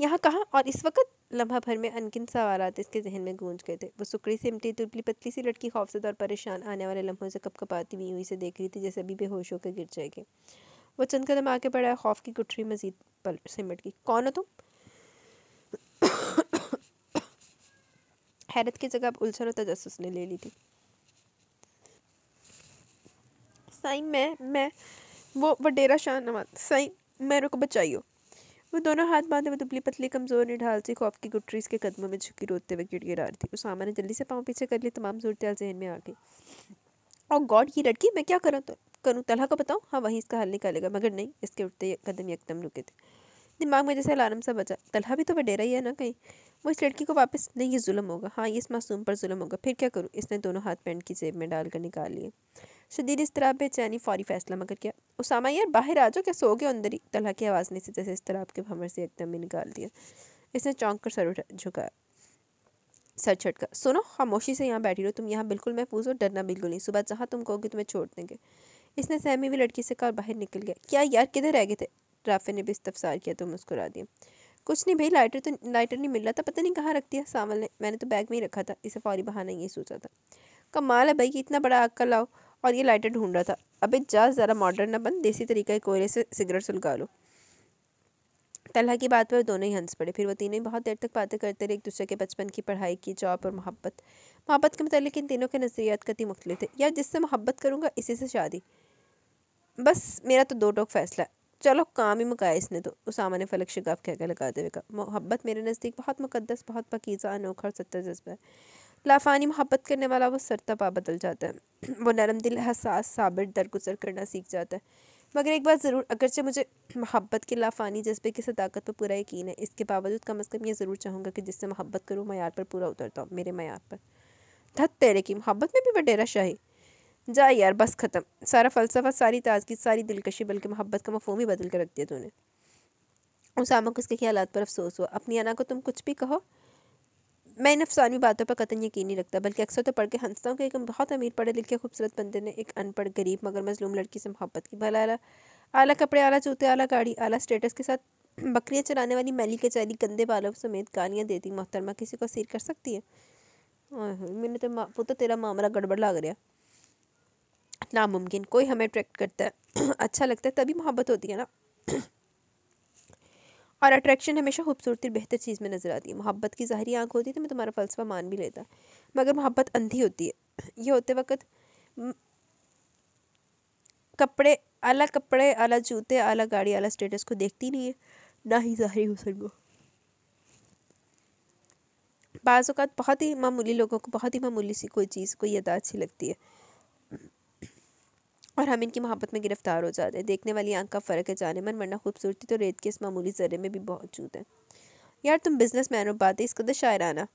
यहाँ कहाँ और इस वक्त लम्हा भर में अनगिन सवाल इसके जहन में गूंज गए थे वो सुकड़ी से इमटी तुलपली पतली सी लड़की खौफसद और परेशान आने वाले लम्हों से कप हुई हुई से देख रही थी जैसे अभी बेहोश होकर गिर जाएगी वो चंद कदम आगे बढ़ा खौफ की गुठरी मजीद पल सिमट गई कौन हो तुम हैरत की जगह अब उलझन और तजस ने ले ली थी साई मैं मैं वो वडेरा शाह नवाज साई मैं रुक बचाइयो वो दोनों हाथ बांधे हुए दुबली पतली कमज़ोर निढाल सी खौफ की गुटरी इसके कदमों में झुकी रोते हुए गिड़ गिरा रही थी उस सामान ने जल्दी से पाँव पीछे कर लिए तमाम सूरत जहन में आ गई और oh गॉड ये लड़की मैं क्या करूँ तो करूँ तलहा को बताऊँ हाँ वहीं इसका हल निकालेगा मगर नहीं इसके उठते कदम एकदम रुके थे दिमाग में जैसे अलार्म सा बचा तलहा भी तो वह डेरा ही है ना कहीं वो इस लड़की को वापस नहीं ये जुल्म होगा हाँ ये इस मासूम पर जुल्म होगा फिर क्या करूँ इसने दोनों हाथ पैंट की जेब में डालकर निकाल लिए शदीद इस तरह बेचैनी फौरी फैसला मगर क्या उसामा यार बाहर आ जाओ क्या सो गए अंदर ही तलहा की आवाज़ ने से जैसे इस तरह के भंवर से एकदम ही निकाल दिया इसने चौंक कर सर उठा झुकाया सर छट कर सुनो खामोशी से यहाँ बैठी रहो तुम यहाँ बिल्कुल महफूज हो डरना बिल्कुल नहीं सुबह जहाँ तुम कहोगे तुम्हें छोड़ देंगे इसने सहमी हुई लड़की से कहा बाहर निकल गया क्या यार किधर रह गए थे राफे ने भी इस्तफसार किया तो मुस्कुरा दिया कुछ नहीं भाई लाइटर तो लाइटर नहीं मिल रहा था पता नहीं कहाँ रख दिया सामल ने मैंने तो बैग में ही रखा था इसे फौरी बहाना ही सोचा था कमाल है भाई कि इतना बड़ा आग का लाओ और ये लाइटर ढूंढ रहा था अबे जा ज़रा मॉडर्न ना बन देसी तरीका कोयले से सिगरेट सुलगा लो तलहा की बात पर दोनों ही हंस पड़े फिर वो तीनों ही बहुत देर तक बातें करते रहे एक दूसरे के बचपन की पढ़ाई की जॉब और मोहब्बत मोहब्बत के मतलब इन तीनों के नज़रियात कति मुख्तलिफ थे यार जिससे मोहब्बत करूँगा इसी से शादी बस मेरा तो दो टोक फैसला चलो काम ही मुकाया इसने तो उसामा ने फलक शिकाफ कहकर लगा हुए का मोहब्बत मेरे नज़दीक बहुत मुकदस बहुत पकीज़ा अनोखा और सत्ता जज्बा है लाफानी मोहब्बत करने वाला वो पा बदल जाता है वो नरम दिल हसास साबिर दरगुजर करना सीख जाता है मगर एक बात ज़रूर अगरचे मुझे मोहब्बत के लाफानी जज्बे की सदाकत पर पूरा यकीन है इसके बावजूद कम अज़ कम ये ज़रूर चाहूँगा कि जिससे मोहब्बत करूँ मैार पर पूरा उतरता हूँ मेरे मैार पर धत तेरे की मोहब्बत में भी वडेरा शाही जा यार बस ख़त्म सारा फ़लसफ़ा सारी ताजगी सारी दिलकशी बल्कि मोहब्बत का मफहम ही बदल कर रख दिया तूने उसामा को उसके ख्याल पर अफसोस हुआ अपनी अना को तुम कुछ भी कहो મેં નિફસાનની વાતો પર કતન यकीन નથી رکھتا બલકે અક્ષર તો پڑھકે હંસતા હું કે એક બહોત અમીર પડે લિખે ખુબસુરત બંદેને એક અનપડ ગરીબ મગર મઝલૂમ લડકી સે mohabbat ki ભલાળા આલા કપડે આલા જૂતે આલા ગાડી આલા સ્ટેટસ કે સાથ બકરીયા ચલાવને વાલી મેલી કે ચાલી ગંદે પાલવ સુમેદ કાનિયા દેતી મોહર્મા કિસકો સીર કર સકતી હે ઓય મેને તો પુત્ર તેરા મામાને ગડબડ લાગ રહયા ઇતਨਾ મુમકિન કોઈ હમે એટ્રેક્ટ કરતા હે acha lagta hai tabhi mohabbat hoti hai na और अट्रैक्शन हमेशा खूबसूरती बेहतर चीज़ में नज़र आती है मोहब्बत की ज़ाहरी आँख होती है तो मैं तुम्हारा फ़लसफा मान भी लेता मगर मोहब्बत अंधी होती है ये होते वक्त कपड़े आला कपड़े आला जूते आला गाड़ी आला स्टेटस को देखती नहीं है ना ही ज़ाहरी हुसन को बाज़ात बहुत ही मामूली लोगों को बहुत ही मामूली सी कोई चीज़ कोई अदा अच्छी लगती है और हम इनकी मोहब्बत में गिरफ्तार हो जाते हैं देखने वाली आंख का फ़र्क है जाने मन वरना खूबसूरती तो रेत के इस मामूली जरे में भी मौजूद है यार तुम बिजनेस मैन और बात है इस कदर शायराना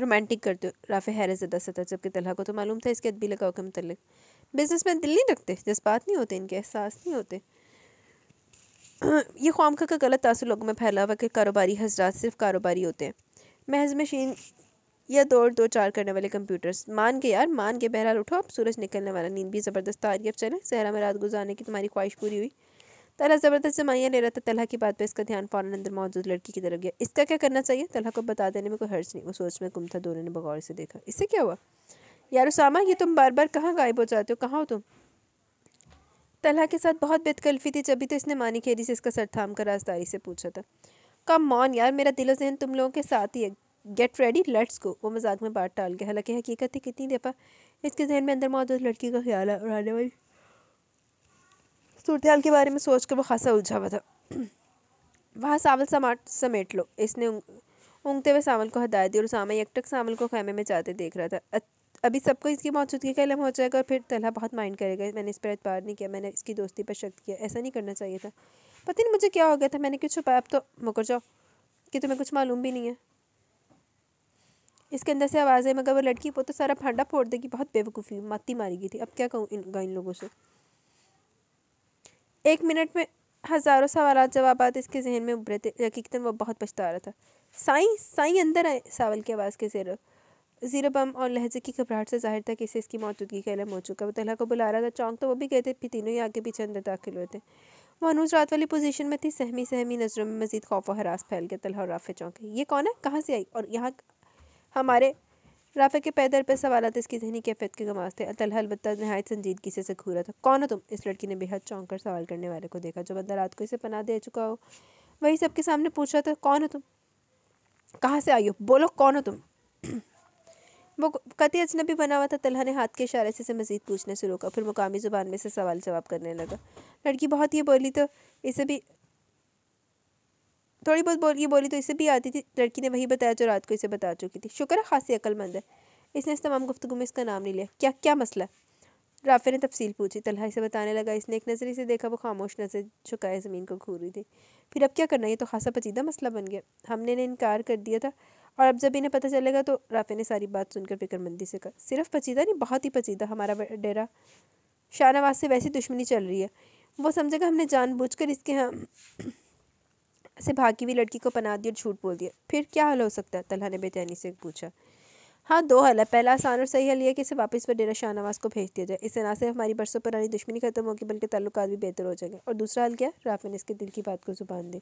रोमांटिक करते हो राफ़े जदा सतर जबकि तलहा को तो मालूम था इसके अदबी लगाओ के मतलब बिजनेस मैन दिल नहीं रखते जज्बात नहीं होते इनके एहसास नहीं होते ये ख्वाम का गलत तासर लोगों में फैला हुआ कि कारोबारी हजरात सिर्फ कारोबारी होते हैं महज मशीन या दौड़ दो चार करने वाले कंप्यूटर्स मान के यार मान के बहरहाल उठो अब सूरज निकलने वाला नींद भी ज़बरदस्त आ रही अब चले सहरा में रात गुजारने की तुम्हारी ख्वाहिश पूरी हुई तला ज़बरदस्त से ले रहा था तलहा की बात पर इसका ध्यान फ़ौरन अंदर मौजूद लड़की की तरफ गया इसका क्या करना चाहिए तलहा को बता देने में कोई हर्ज नहीं वो सोच में गुम था दोनों ने बगौर से देखा इससे क्या हुआ यार उसामा ये तुम बार बार कहाँ गायब हो जाते हो कहाँ हो तुम तलहा के साथ बहुत बेतकल्फी थी जब भी तो इसने मानी खेरी से इसका सर थाम कर राजदारी से पूछा था कम मौन यार मेरा दिलो जहन तुम लोगों के साथ ही है गेट रेडी लेट्स गो वो मजाक में बात टाल के हालांकि हकीकत है कितनी दफ़ा इसके जहन में अंदर मौजूद लड़की का ख्याल है और आने वाली सूरत के बारे में सोच कर वो खासा उलझा हुआ था वहाँ सावल समाट समेट लो इसने ऊँगते हुए सावल को हदायत दी और सामा एकटक सावल को खैमे में जाते देख रहा था अभी सबको इसकी मौजूदगी का इलम हो जाएगा और फिर तलहा बहुत माइंड करेगा मैंने इस पर एतबार नहीं किया मैंने इसकी दोस्ती पर शक किया ऐसा नहीं करना चाहिए था पता नहीं मुझे क्या हो गया था मैंने कुछ छुपाया अब तो मुकर जाओ कि तुम्हें कुछ मालूम भी नहीं है इसके अंदर से आवाज़ आई मगर वो लड़की वो तो सारा फांडा फोड़ देगी बहुत बेवकूफ़ी माती मारी गई थी अब क्या कहूँ इनका इन लोगों से एक मिनट में हज़ारों सवाल जवाब इसके जहन में उभरे थे हकीकता वो बहुत पछता रहा था साई साई अंदर आए सावल की आवाज़ के जेर जीरो बम और लहजे की घबराहट से जाहिर था कि इसे इसकी मौजूदगी का इलम हो चुका वो तलहा को बुला रहा था चौंक तो वो भी गए थे फिर तीनों ही आगे पीछे अंदर दाखिल हुए थे अनूज रात वाली पोजीशन में थी सहमी सहमी नज़रों में मजीद खौफ व हरास फैल गया तलहा और राफे चौंके ये कौन है कहाँ से आई और यहाँ हमारे राफे के पैदल पर सवालत इसकी जहनी कैफियत के गवास थे अतल अलबत्ता नहायत संजीदगी से सकूरा था कौन हो तुम इस लड़की ने बेहद चौंक कर सवाल करने वाले को देखा जो बंदा रात को इसे पना दे चुका हो वही सबके सामने पूछ रहा था कौन हो तुम कहाँ से आई हो बोलो कौन हो तुम वो कति अजनबी बना हुआ था तलहा ने हाथ के इशारे से इसे मजीद पूछने से रोका फिर मुकामी ज़ुबान में से सवाल जवाब करने लगा लड़की बहुत ही बोली तो इसे भी थोड़ी बहुत बोल ये बोली तो इसे भी आती थी लड़की ने वही बताया जो रात को इसे बता चुकी थी शुक्र है खासी अक्लमंद है इसने इस तमाम गुफ्तु में इसका नाम नहीं लिया क्या क्या मसला राफे ने तफसील पूछी तलहा इसे बताने लगा इसने एक नज़र इसे देखा वो खामोश नज़र झुकाए ज़मीन को घूर रही थी फिर अब क्या करना ये तो खासा पचीदा मसला बन गया हमने ने इनकार कर दिया था और अब जब इन्हें पता चलेगा तो राफे ने सारी बात सुनकर फिक्रमंदी से कहा सिर्फ पचीदा नहीं बहुत ही पचीदा हमारा डेरा शाहनवाज से वैसी दुश्मनी चल रही है वो समझेगा हमने जानबूझकर इसके हम से भागी हुई लड़की को पना दी और झूठ बोल दिया फिर क्या हल हो सकता है तलहा ने बेचैनी से पूछा हाँ दो हल है पहला आसान और सही हल यह कि इसे वापस पर डेरा शाहनवास को भेज दिया जाए इससे ना सिर्फ हमारी बरसों पुरानी दुश्मनी खत्म होगी बल्कि तल्लुक भी बेहतर हो जाएंगे और दूसरा हल क्या ने इसके दिल की बात को जुबान दी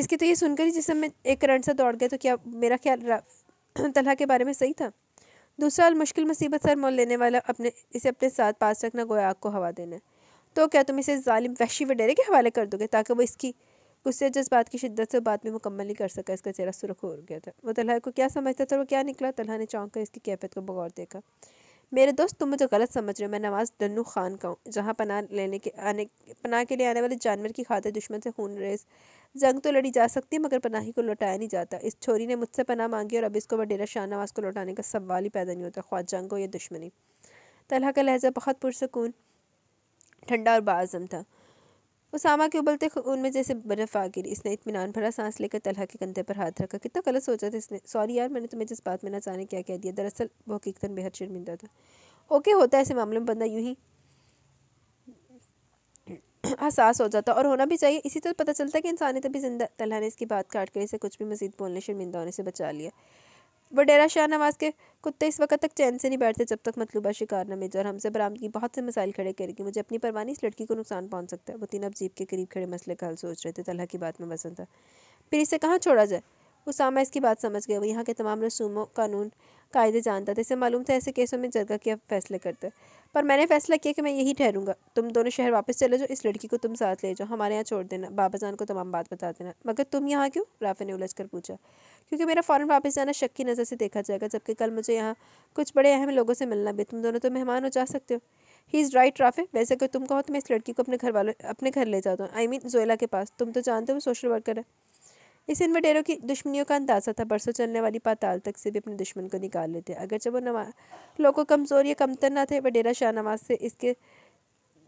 इसकी तो ये सुनकर ही जिसमें एक करंट सा दौड़ गया तो क्या मेरा ख्याल तलहा के बारे में सही था दूसरा हल मुश्किल मुसीबत सर मोल लेने वाला अपने इसे अपने साथ पास रखना गोया आग को हवा देना तो क्या तुम इसे जालिम वैशी वडेरे के हवाले कर दोगे ताकि वो इसकी उससे जज्बात की शिद्दत से बात में मुकम्मल नहीं कर सका इसका चेहरा सुरख हो गया था वो तलहा को क्या समझता था वो क्या निकला तलहा ने चौंक कर इसकी कैफियत को बगौर देखा मेरे दोस्त तुम मुझे गलत समझ रहे हो मैं नवाज़ दन्नू खान का हूँ जहाँ पना लेने के आने पनाह के लिए आने वाले जानवर की खातिर दुश्मन से खून रेस जंग तो लड़ी जा सकती है मगर पनाही को लौटाया नहीं जाता इस छोरी ने मुझसे पनाह मांगी और अब इसको वडेरा डेरा शाह नवाज़ को लौटाने का सवाल ही पैदा नहीं होता ख्वाह जंग हो या दुश्मनी तलहा का लहजा बहुत पुरसकून ठंडा और बाज़म था उसामा के उबलते उनमें जैसे बर्फ़ आ गिरी इसने इतमान भरा सांस लेकर तलहा के कंधे पर हाथ रखा कितना गलत सोचा था इसने सॉरी यार मैंने तुम्हें जिस बात में ना जाने क्या कह दिया दरअसल वो हकीकतन बेहद शर्मिंदा था ओके होता है ऐसे मामले में बंदा यूं ही एहसास हो जाता और होना भी चाहिए इसी तरह पता चलता कि इंसान ने तभी जिंदा तलहा ने इसकी बात काट कर इसे कुछ भी मजीद बोलने शर्मिंदा होने से बचा लिया वडेरा शाह नवाज के कुत्ते इस वक्त तक चैन से नहीं बैठते जब तक मतलूबा शिकार न मेजर हमसे बरामद की बहुत से मसाइल खड़े करके मुझे अपनी परवानी इस लड़की को नुकसान पहुंच सकता है वो तीन अब जीप के करीब खड़े मसले का हल सोच रहे थे तलह की बात में वसन था फिर इसे कहाँ छोड़ा जाए उसामा इसकी बात समझ गया वो यहाँ के तमाम रसूमों कानून कायदे जानता था इसे मालूम था ऐसे केसों में जगह के फैसले करते पर मैंने फैसला किया कि मैं यही ठहरूंगा तुम दोनों शहर वापस चले जाओ इस लड़की को तुम साथ ले जाओ हमारे यहाँ छोड़ देना बाबा जान को तमाम बात बता देना मगर तुम यहाँ क्यों राफे ने उलझ कर पूछा क्योंकि मेरा फ़ौरन वापस जाना शक की नज़र से देखा जाएगा जबकि कल मुझे यहाँ कुछ बड़े अहम लोगों से मिलना भी तुम दोनों तो मेहमान हो जा सकते हो ही इज़ राइट राफे वैसे अगर तुम कहो तो मैं इस लड़की को अपने घर वालों अपने घर ले जाता हूँ आई मीन जोयला के पास तुम तो जानते हो सोशल वर्कर है इसे इन्वेडेरों की दुश्मनियों का अंदाज़ा था बरसों चलने वाली पाताल तक से भी अपने दुश्मन को निकाल लेते अगर जब वो नवा लोग को कमज़ोर या कमतर ना थे वडेरा शाह नवाज से इसके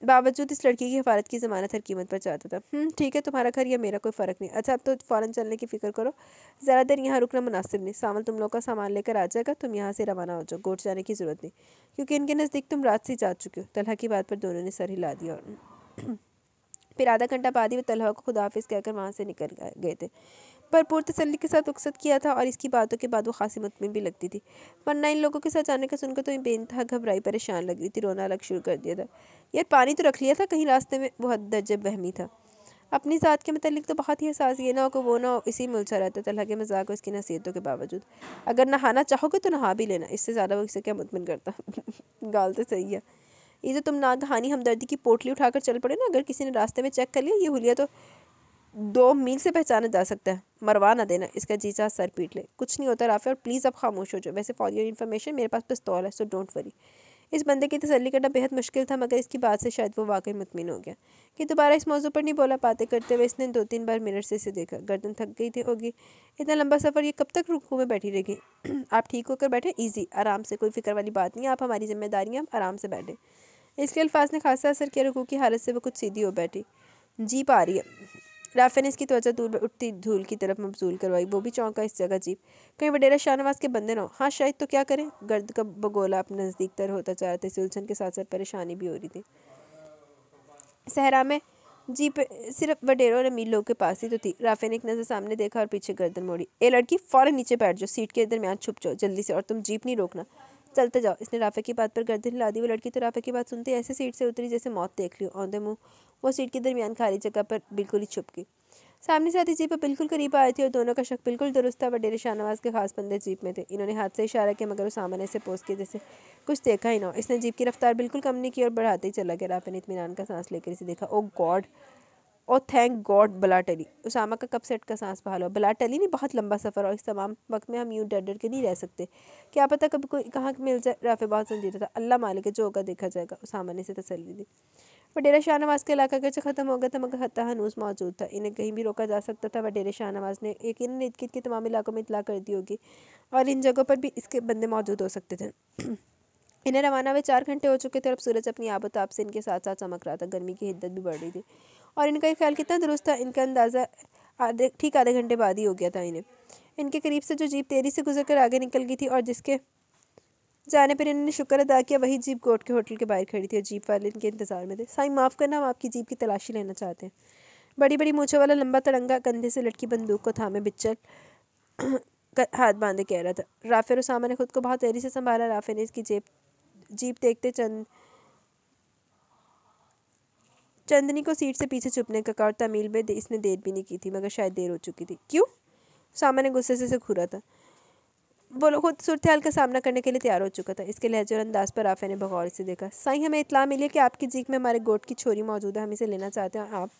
बावजूद इस लड़की की हफारत की ज़मानत हर कीमत पर चाहता था हम्म, ठीक है तुम्हारा घर या मेरा कोई फ़र्क नहीं अच्छा अब तो फ़ौरन चलने की फ़िक्र करो ज़्यादा देर यहाँ रुकना मुनासिब नहीं सामल तुम लोग का सामान लेकर आ जाएगा तुम यहाँ से रवाना हो जाओ गोट जाने की ज़रूरत नहीं क्योंकि इनके नज़दीक तुम रात से जा चुके हो तलह की बात पर दोनों ने सर हिला दिया और फिर आधा घंटा बाद ही वो तलहा को खुदाफिज कहकर वहाँ से निकल गए थे पर पुर तसली के साथ उकसत किया था और इसकी बातों के बाद वो खासी मुतमिन भी लगती थी वरना इन लोगों के साथ जाने का सुनकर तो बेनतहा घबराई परेशान लग रही थी रोना अलग शुरू कर दिया था यार पानी तो रख लिया था कहीं रास्ते में बहुत दर्जब बहमी था अपनी ज़ात के मतलब तो बहुत ही एहसास ये ना हो कि वो ना इसी में उलझा रहता तलहा के मजाक और इसकी नसीहतों के बावजूद अगर नहाना चाहोगे तो नहा भी लेना इससे ज़्यादा वो इसे क्या मुतमिन करता गाल तो सही है ये तो तुम नागहानी हमदर्दी की पोटली उठाकर चल पड़े ना अगर किसी ने रास्ते में चेक कर लिया ये हुलिया तो दो मील से पहचाना जा सकता है मरवा ना देना इसका जीजा सर पीट ले कुछ नहीं होता राफे और प्लीज़ अब खामोश हो जाओ वैसे फॉर योर इन्फॉर्मेशन मेरे पास पिस्तौल है सो डोंट वरी इस बंदे की तसली करना बेहद मुश्किल था मगर इसकी बात से शायद वो वाकई मुतमिन हो गया कि दोबारा इस मौजू पर नहीं बोला पाते करते हुए इसने दो तीन बार मिनट से इसे देखा गर्दन थक गई थी होगी इतना लंबा सफ़र ये कब तक रुकू में बैठी रहेगी आप ठीक होकर बैठे ईजी आराम से कोई फिक्र वाली बात नहीं आप हमारी जिम्मेदारियाँ आराम से बैठें इसके अल्फाज ने खासा असर किया रुकू की हालत से वो कुछ सीधी हो बैठी जीप आ रही है राफे ने इसकी त्वचा दूर उठती धूल की तरफ मबजूल करवाई वो भी चौंका इस जगह जीप कहीं वडेरा शाहनवाज के बंदे ना हाँ शायद तो क्या करें गर्द का बगोला अपने नज़दीक तर होता चाह रहा था इस के साथ साथ परेशानी भी हो रही थी सहरा में जीप सिर्फ वडेरों और अमीर लोगों के पास ही तो थी राफे ने एक नज़र सामने देखा और पीछे गर्दन मोड़ी ए लड़की फ़ौरन नीचे बैठ जाओ सीट के दरमियान छुप जाओ जल्दी से और तुम जीप नहीं रोकना चलते जाओ इसने राफे की बात पर गर्दन हिला दी वो लड़की तो राफे की बात सुनती ऐसे सीट से उतरी जैसे मौत देख ली औंधे मुँह वो सीट के दरमियान खाली जगह पर बिल्कुल ही छुप गई सामने से आती जीप बिल्कुल करीब आई थी और दोनों का शक बिल्कुल दुरुस्त था डेरे शाहनवाज के खास बंदे जीप में थे इन्होंने हाथ से इशारा किया मगर वो सामने से पोस किए जैसे कुछ देखा ही ना इसने जीप की रफ्तार बिल्कुल कम नहीं की और बढ़ाते ही चला गया राफे ने इतमान का सांस लेकर इसे देखा ओ गॉड और थैंक गॉड बलाटली उसामा का कब सेट का सांस बहा लो बलाटली नहीं बहुत लंबा सफ़र और इस तमाम वक्त में हम यूँ डर डर के नहीं रह सकते क्या पता कभी कोई कहाँ मिल जाए राफे बहुत संजीदा था अल्लाह मालिक जो होगा देखा जाएगा उसामा ने इसे तसली दी वडेरा शाहनवाज का इलाका जो खत्म हो गया था मगर हत्या हनूस मौजूद था इन्हें कहीं भी रोका जा सकता था वडेरा शाहनवाज ने एक इन इतकित के तमाम इलाकों में इतला कर दी होगी और इन जगहों पर भी इसके बंदे मौजूद हो सकते थे इन्हें रवाना हुए चार घंटे हो चुके थे और सूरज अपनी आबोताब से इनके साथ साथ चमक रहा था गर्मी की हिद्दत भी बढ़ रही थी और इनका ख्याल कितना दुरुस्त था इनका अंदाज़ा आधे ठीक आधे घंटे बाद ही हो गया था इन्हें इनके करीब से जो जीप तेरी से गुजर कर आगे निकल गई थी और जिसके जाने पर इन्होंने शुक्र अदा किया वही जीप गोट के होटल के बाहर खड़ी थी और जीप वाले इनके इंतज़ार में थे साई माफ़ करना हम आपकी जीप की तलाशी लेना चाहते हैं बड़ी बड़ी मूछों वाला लंबा तड़ंगा कंधे से लटकी बंदूक को थामे बिच्चल हाथ बांधे कह रहा था राफे और सामा ने खुद को बहुत तेज़ी से संभाला राफे ने इसकी जेब जीप देखते चंद चंदनी को सीट से पीछे छुपने का कहा तमिल में इसने देर भी नहीं की थी मगर शायद देर हो चुकी थी क्यों सामने गुस्से से से खुरा था वो लोग खुद सूरत का सामना करने के लिए तैयार हो चुका था इसके लहजे और अंदाज पर आफे ने बगौर से देखा साई हमें इतला मिली कि आपकी जीप में हमारे गोट की छोरी मौजूद है हम इसे लेना चाहते हैं आप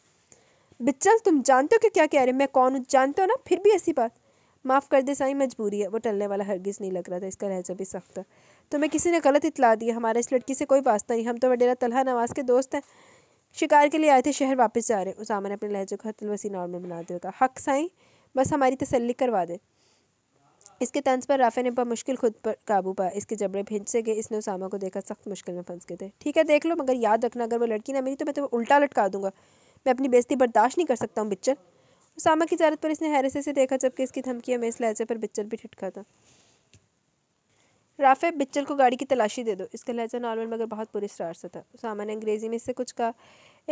बिचल तुम जानते हो कि क्या कह रहे हैं मैं कौन हूँ जानते हो ना फिर भी ऐसी बात माफ़ कर दे साई मजबूरी है वो टलने वाला हरगिज़ नहीं लग रहा था इसका लहजा भी सख्त था तो मैं किसी ने गलत इतला दी हमारे इस लड़की से कोई वास्ता नहीं हम तो वडेरा तलहा नवाज के दोस्त हैं शिकार के लिए आए थे शहर वापस जा रहे उसामा ने अपने लहजे को वसी नॉर्मल बना दिया था हक साई बस हमारी तसल्ली करवा दे इसके तंज पर राफे ने मुश्किल खुद पर काबू पाया इसके जबड़े भिंच से गए इसने उसामा को देखा सख्त मुश्किल में फंस गए थे ठीक है देख लो मगर याद रखना अगर वो लड़की ना मिली तो मैं तुम्हें तो उल्टा लटका दूंगा मैं अपनी बेजती बर्दाश्त नहीं कर सकता हूँ बिच्चर उसामा की जारत पर इसने हैरसे से देखा जबकि इसकी धमकी हमें इस लहजे पर बिच्चर भी ठिटका था राफे बिच्चल को गाड़ी की तलाशी दे दो इसका लहजा नॉर्मल मगर बहुत बुरी सरार सा था सामा ने अंग्रेज़ी में इससे कुछ कहा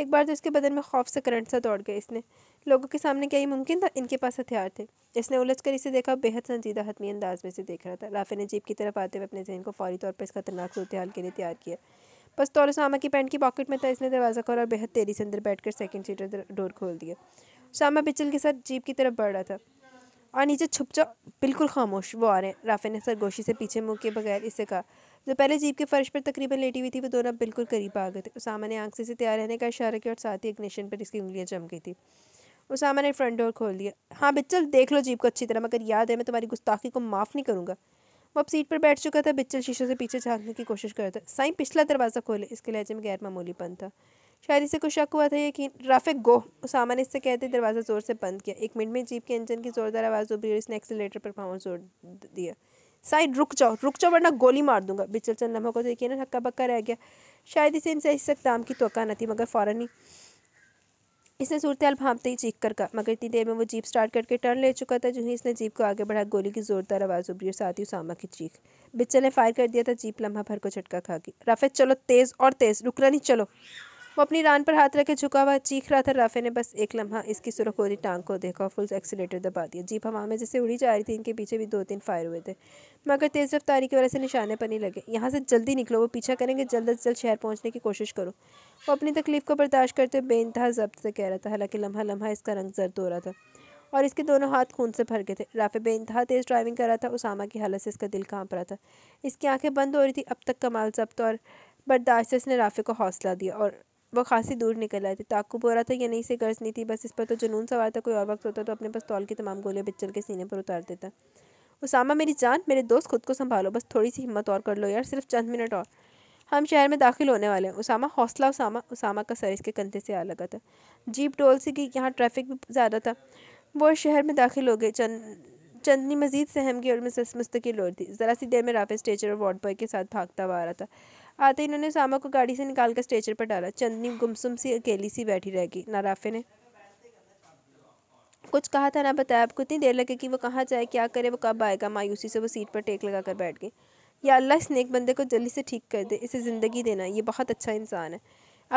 एक बार तो इसके बदन में खौफ से करंट सा दौड़ गया इसने लोगों के सामने क्या ये मुमकिन था इनके पास हथियार थे इसने उलझ कर इसे देखा बेहद संजीदा हतमी अंदाज में से देख रहा था राफे ने जीप की तरफ आते हुए अपने जहन को फौरी तौर पर इस खतरनाक सूरत हाल के लिए तैयार किया बस तौर तो सामा की पैंट की पॉकेट में था इसने दरवाज़ा खोला और बेहद तेज़ी से अंदर बैठकर सेकंड सीटर डोर खोल दिया शामा बिचल के साथ जीप की तरफ बढ़ रहा था और नीचे छुप जाओ बिल्कुल खामोश वो आ रहे हैं राफे ने सरगोशी से पीछे मुँह के बगैर इससे कहा जो पहले जीप के फर्श पर तकरीबन लेटी हुई थी वो दोनों बिल्कुल करीब आ गए थे उसामा ने आंख से तैयार रहने का इशारा किया और साथ ही इग्निशन पर इसकी उंगलियाँ जम गई थी उसामा ने फ्रंट डोर खोल दिया हाँ बिच्चल देख लो जीप को अच्छी तरह मगर याद है मैं तुम्हारी गुस्ताखी को माफ़ नहीं करूँगा वो अब सीट पर बैठ चुका था बिच्चल शीशे से पीछे झाँकने की कोशिश कर रहा था साई पिछला दरवाज़ा खोले इसके लहजे में गैर मामूली पन था शायद इसे कुछ शक हुआ था यकीन ट्रैफिक गो उसामा ने इससे कहते दरवाज़ा ज़ोर से बंद किया एक मिनट में जीप के इंजन की ज़ोरदार आवाज़ उभरी और इसने एक्सीटर पर पाँव जोर दिया साइड रुक जाओ रुक जाओ वरना गोली मार दूंगा बिचल चंद लम्हा को तो यकीन हक्का बक्का रह गया शायद इसे इनसे इस इकदाम की तो न थी मगर फ़ौरन ही इसने सूरत हाल भापते ही चीख कर कहा मगर इतनी देर में वो जीप स्टार्ट करके टर्न ले चुका था जो ही इसने जीप को आगे बढ़ा गोली की जोरदार आवाज़ उभरी और साथ ही उसामा की चीख बिचल ने फायर कर दिया था जीप लम्हा भर को झटका खा गई रफे चलो तेज़ और तेज़ रुकना नहीं चलो वो अपनी रान पर हाथ रखे झुका हुआ चीख रहा था राफे ने बस एक लम्हा इसकी सुरखोरी टांग को देखा फुल एक्सीटर दबा दिया जीप हवा में जैसे उड़ी जा रही थी इनके पीछे भी दो तीन फायर हुए थे मगर तेज़ रफ्तारी की वजह से निशाने पर नहीं लगे यहाँ से जल्दी निकलो वो पीछा करेंगे जल्द अज जल्द शहर पहुँचने की कोशिश करो वो अपनी तकलीफ को बर्दाश्त करते हुए बेनतहा जब्त से कह रहा था हालांकि लम्हा लम्हा इसका रंग जर्द हो रहा था और इसके दोनों हाथ खून से भर गए थे राफे बेानतहा तेज़ ड्राइविंग कर रहा था उसामा की हालत से इसका दिल कांप रहा था इसकी आंखें बंद हो रही थी अब तक कमाल जब्त और बर्दाश्त से इसने राफे को हौसला दिया और वह खासी दूर निकल आए थे ताकू हो रहा था या नहीं से गर्ज नहीं थी बस इस पर तो जुनून सवार था कोई और वक्त होता तो अपने पास तौल की तमाम गोलियाँ बिचल के सीने पर उतार देता उसामा मेरी जान मेरे दोस्त खुद को संभालो बस थोड़ी सी हिम्मत और कर लो यार सिर्फ चंद मिनट और हम शहर में दाखिल होने वाले हैं उसामा हौसला उसामा उसामा का सर इसके कंधे से आ लगा था जीप टोल से कि यहाँ ट्रैफिक भी ज़्यादा था वो शहर में दाखिल हो गए चंद चंदनी मजीद सहम की और मिसेस मुस्तकिल और थी ज़रा सी देर में राफे स्टेचर और वार्ड बॉय के साथ भागता हुआ आ रहा था आते ही इन्होंने सामा को गाड़ी से निकाल कर स्ट्रेचर पर डाला चंदनी गुमसुम सी अकेली सी बैठी रह गई नाराफे ने कुछ कहा था ना बताया आपको इतनी देर लगे कि वो कहाँ जाए क्या करे वो कब आएगा मायूसी से वो सीट पर टेक लगा कर बैठ गई या अल्लाह इस नेक बंदे को जल्दी से ठीक कर दे इसे ज़िंदगी देना ये बहुत अच्छा इंसान है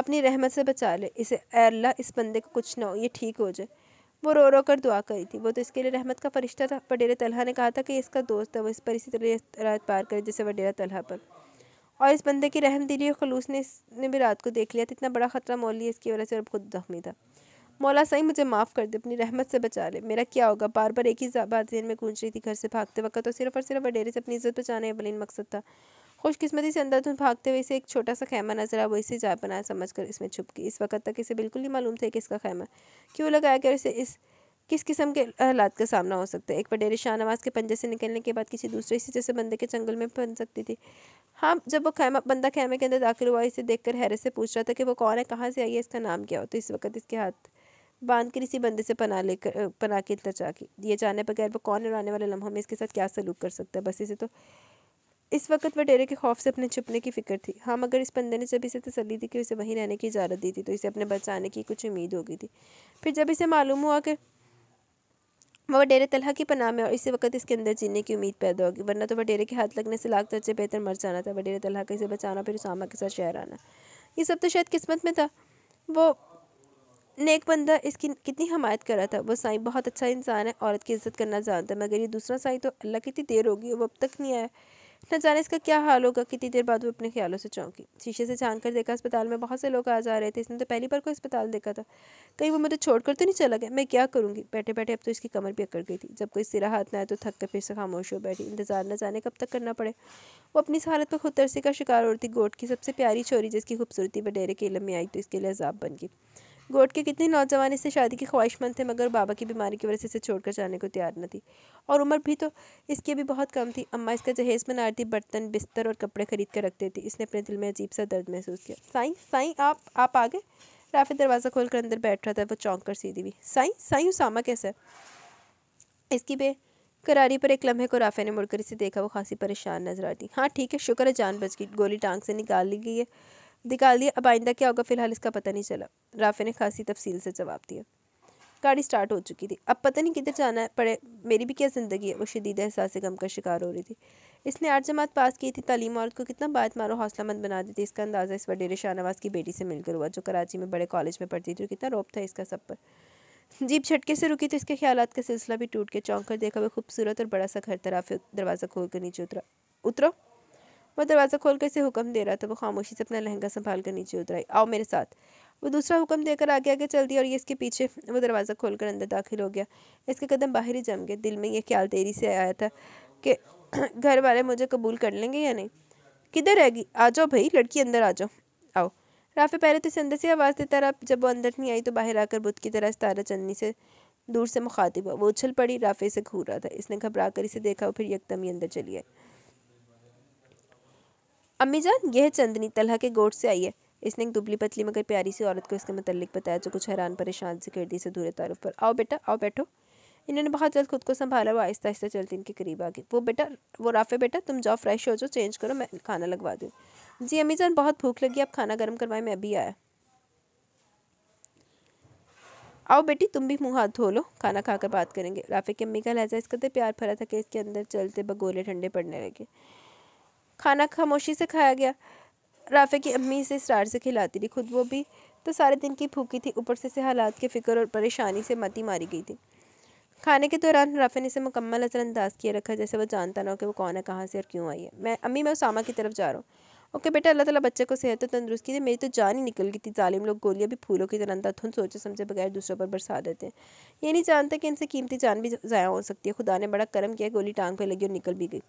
अपनी रहमत से बचा ले इसे अल्लाह इस बंदे को कुछ ना हो ये ठीक हो जाए वो रो रो कर दुआ करी थी वो तो इसके लिए रहमत का फरिश्ता था वडेरा तलहा ने कहा था कि इसका दोस्त है वो इस पर इसी तरह रात पार करे जैसे वडेरा तलहा पर और इस बंदे की रहम दिली और खलूस ने इसने भी रात को देख लिया था तो इतना बड़ा ख़तरा मोल लिया इसकी वजह से और खुद जख्मी था मौला सही मुझे माफ़ कर दे अपनी रहमत से बचा ले मेरा क्या होगा बार बार एक ही बात जहन में गूंज रही थी घर से भागते वक्त तो सिर्फ और सिर्फ वडेरे से अपनी इज्जत बचाने का बलिन मकसद था खुशकिस्मती से अंदर धुन भागते हुए इसे एक छोटा सा खैमा नजर आया वो इसे जा बनाया समझ कर इसमें छुप गई इस वक्त तक इसे बिल्कुल नहीं मालूम था कि इसका खैमा क्यों लगाया गया इसे इस किस किस्म के हालात का सामना हो सकता है एक शाह शाहनवाज के पंजे से निकलने के बाद किसी दूसरे हिस्से से बंदे के जंगल में बन सकती थी हाँ जब वो खैमा बंदा खेमे के अंदर दाखिल हुआ इसे देखकर हैरत से पूछ रहा था कि वो कौन है कहाँ से आई है इसका नाम क्या हो तो इस वक्त इसके हाथ बांध कर इसी बंदे से पना लेकर पना के इल्तजा की ये जाने बगैर वो कौन और आने वाले लम्हों में इसके साथ क्या सलूक कर सकता है बस इसे तो इस वक्त वह डेरे के खौफ से अपने छुपने की फिक्र थी हाँ मगर इस बंदे ने जब इसे तसली दी कि उसे वहीं रहने की इजाज़त दी थी तो इसे अपने बचाने की कुछ उम्मीद हो गई थी फिर जब इसे मालूम हुआ कि वह डेरे तलहा की पनाह में और इसी वक्त इसके अंदर जीने की उम्मीद पैदा होगी वरना तो वह डेरे के हाथ लगने से लाख दर्जे बेहतर मर जाना था वह डेरे तलहा का इसे बचाना फिर उसामा के साथ शहर आना ये सब तो शायद किस्मत में था वो नेक बंदा इसकी कितनी हमायत कर रहा था वो साईं बहुत अच्छा इंसान है औरत की इज्जत करना जानता मगर ये दूसरा साईं तो अल्लाह कितनी देर होगी वो अब तक नहीं आया न जाने इसका क्या हाल होगा कितनी देर बाद वो अपने ख्यालों से चौंकी शीशे से छान कर देखा अस्पताल में बहुत से लोग आ जा रहे थे इसने तो पहली बार कोई अस्पताल देखा था कहीं वो मुझे छोड़कर तो नहीं चला गया मैं क्या करूँगी बैठे बैठे अब तो इसकी कमर भी अकड़ गई थी जब कोई सिरा हाथ ना आए तो थक कर फिर से खामोश हो बैठी इंतजार न जाने कब तक करना पड़े वो अपनी हालत पर खुद तरसी का शिकार होती गोट की सबसे प्यारी छोरी जिसकी खूबसूरती बडेरे के इलम में आई तो इसके लिए अजाब बन गई गोट के कितने नौजवान इससे शादी के ख्वाहिशमंद थे मगर बाबा की बीमारी की वजह से इसे छोड़कर जाने को तैयार न थी और उम्र भी तो इसकी भी बहुत कम थी अम्मा इसका जहेज में नारती बर्तन बिस्तर और कपड़े खरीद कर रखते थे इसने अपने दिल में अजीब सा दर्द महसूस किया साई साई आप आप आ गए राफी दरवाज़ा खोल कर अंदर बैठ रहा था वो चौंक कर सीधी भी साई साई उसामा कैसा इसकी बे करारी पर एक लम्हे को राफे ने मुड़कर इसे देखा वो खासी परेशान नजर आती हाँ ठीक है शुक्र है जान बच गई गोली टांग से निकाल ली गई है निकाल दिया अब आइंदा क्या होगा फिलहाल इसका पता नहीं चला राफे ने खासी तफसील से जवाब दिया गाड़ी स्टार्ट हो चुकी थी अब पता नहीं किधर जाना है पड़े मेरी भी क्या ज़िंदगी है वो शदीद एहसास गम का शिकार हो रही थी इसने आठ जमात पास की थी तालीम औरत को कितना बात मारो हौसला मंद बना देती इसका अंदाज़ा इस वडेरे शाहनवाज की बेटी से मिलकर हुआ जो कराची में बड़े कॉलेज में पढ़ती थी और कितना रोप था इसका सब पर जीप झटके से रुकी तो इसके ख्याल का सिलसिला भी टूट के चौंक कर देखा वह खूबसूरत और बड़ा सा घर तराफे दरवाज़ा खोल कर नीचे उतरा उतरो वह दरवाज़ा खोल कर इसे हुक्म दे रहा था वो खामोशी से अपना लहंगा संभाल कर नीचे उतर आई आओ मेरे साथ वो दूसरा हुक्म देकर आगे आगे चल दिया और ये इसके पीछे वो दरवाज़ा खोल कर अंदर दाखिल हो गया इसके कदम बाहर ही जम गए दिल में ये ख्याल देरी से आया था कि घर वाले मुझे कबूल कर लेंगे या नहीं किधर रहेगी आ जाओ भाई लड़की अंदर आ जाओ आओ राफे पहले तो इसे अंदर से आवाज़ देता रहा जब वो अंदर नहीं आई तो बाहर आकर बुध की तरह तारा चंदनी से दूर से मुखातिब हुआ वो उछल पड़ी राफे से घूर रहा था इसने घबरा कर इसे देखा और फिर यकदम ही अंदर चली आई अम्मी जान यह चंदनी तलहा के गोट से आई है इसने एक दुबली पतली मगर प्यारी सी औरत को इसके मतलब बताया जो कुछ हैरान परेशान से किरदी से दूर तारुफ पर आओ बेटा आओ बैठो इन्होंने बहुत जल्द खुद को संभाला वो आहिस्ता आहिस्ता चलते इनके करीब आ गए वो बेटा वो राफे बेटा तुम जाओ फ्रेश हो जाओ चेंज करो मैं खाना लगवा दूँ जी अम्मी जान बहुत भूख लगी आप खाना गर्म करवाएं मैं अभी आया आओ बेटी तुम भी मुंह हाथ धो लो खाना खाकर बात करेंगे राफे की अम्मी का लहजा इस कदर प्यार भरा था कि इसके अंदर चलते बगोले ठंडे पड़ने लगे खाना खामोशी से खाया गया राफ़े की अम्मी इसे स्टार से खिलाती थी खुद वो भी तो सारे दिन की भूखी थी ऊपर से इसे हालात के फिक्र और परेशानी से मती मारी गई थी खाने के दौरान राफे ने इसे मुकम्मल नज़रअंदाज किए रखा जैसे वो जानता ना हो कि वो कौन है कहाँ से और क्यों आई है मैं अम्मी मैं उसामा की तरफ जा रहा हूँ ओके बेटा अल्लाह ताला बच्चे को सेहत और तंदुरुस्ती दे मेरी तो जान ही निकल गई थी जालिम लोग गोलियाँ भी फूलों की तरह थुन सोचे समझे बगैर दूसरों पर बरसा देते हैं ये नहीं जानते कि इनसे कीमती जान भी ज़ाया हो सकती है खुदा ने बड़ा करम किया गोली टांग पर लगी और निकल भी गई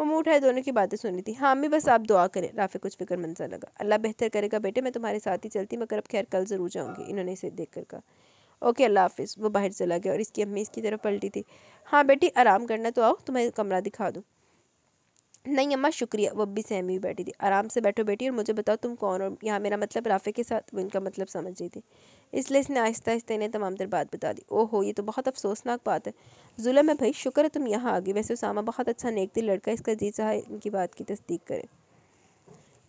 मम्मू उठाए दोनों की बातें सुनी थी हाँ अम्मी बस आप दुआ करें राफे कुछ फिक्र मंजा लगा अल्लाह बेहतर करेगा बेटे मैं तुम्हारे साथ ही चलती मगर अब खैर कल ज़रूर जाऊँगी इन्होंने इसे देख कर कहा ओके अल्लाह हाफिज़ वो बाहर चला गया और इसकी अम्मी इसकी तरफ पलटी थी हाँ बेटी आराम करना तो आओ तुम्हें कमरा दिखा दूँ नहीं अम्मा शुक्रिया वो भी सहमी हुई बैठी थी आराम से बैठो बेटी और मुझे बताओ तुम कौन हो यहाँ मेरा मतलब राफे के साथ वो इनका मतलब समझ रही थी इसलिए इसने आहिस्ता आहिस्ता इन्हें तमाम देर बात बता दी ओहो ये तो बहुत अफसोसनाक बात है जुलम है भाई शुक्र है तुम यहाँ आ गई वैसे उसामा बहुत अच्छा नेक लड़का इसका जी चाहे इनकी बात की तस्दीक करे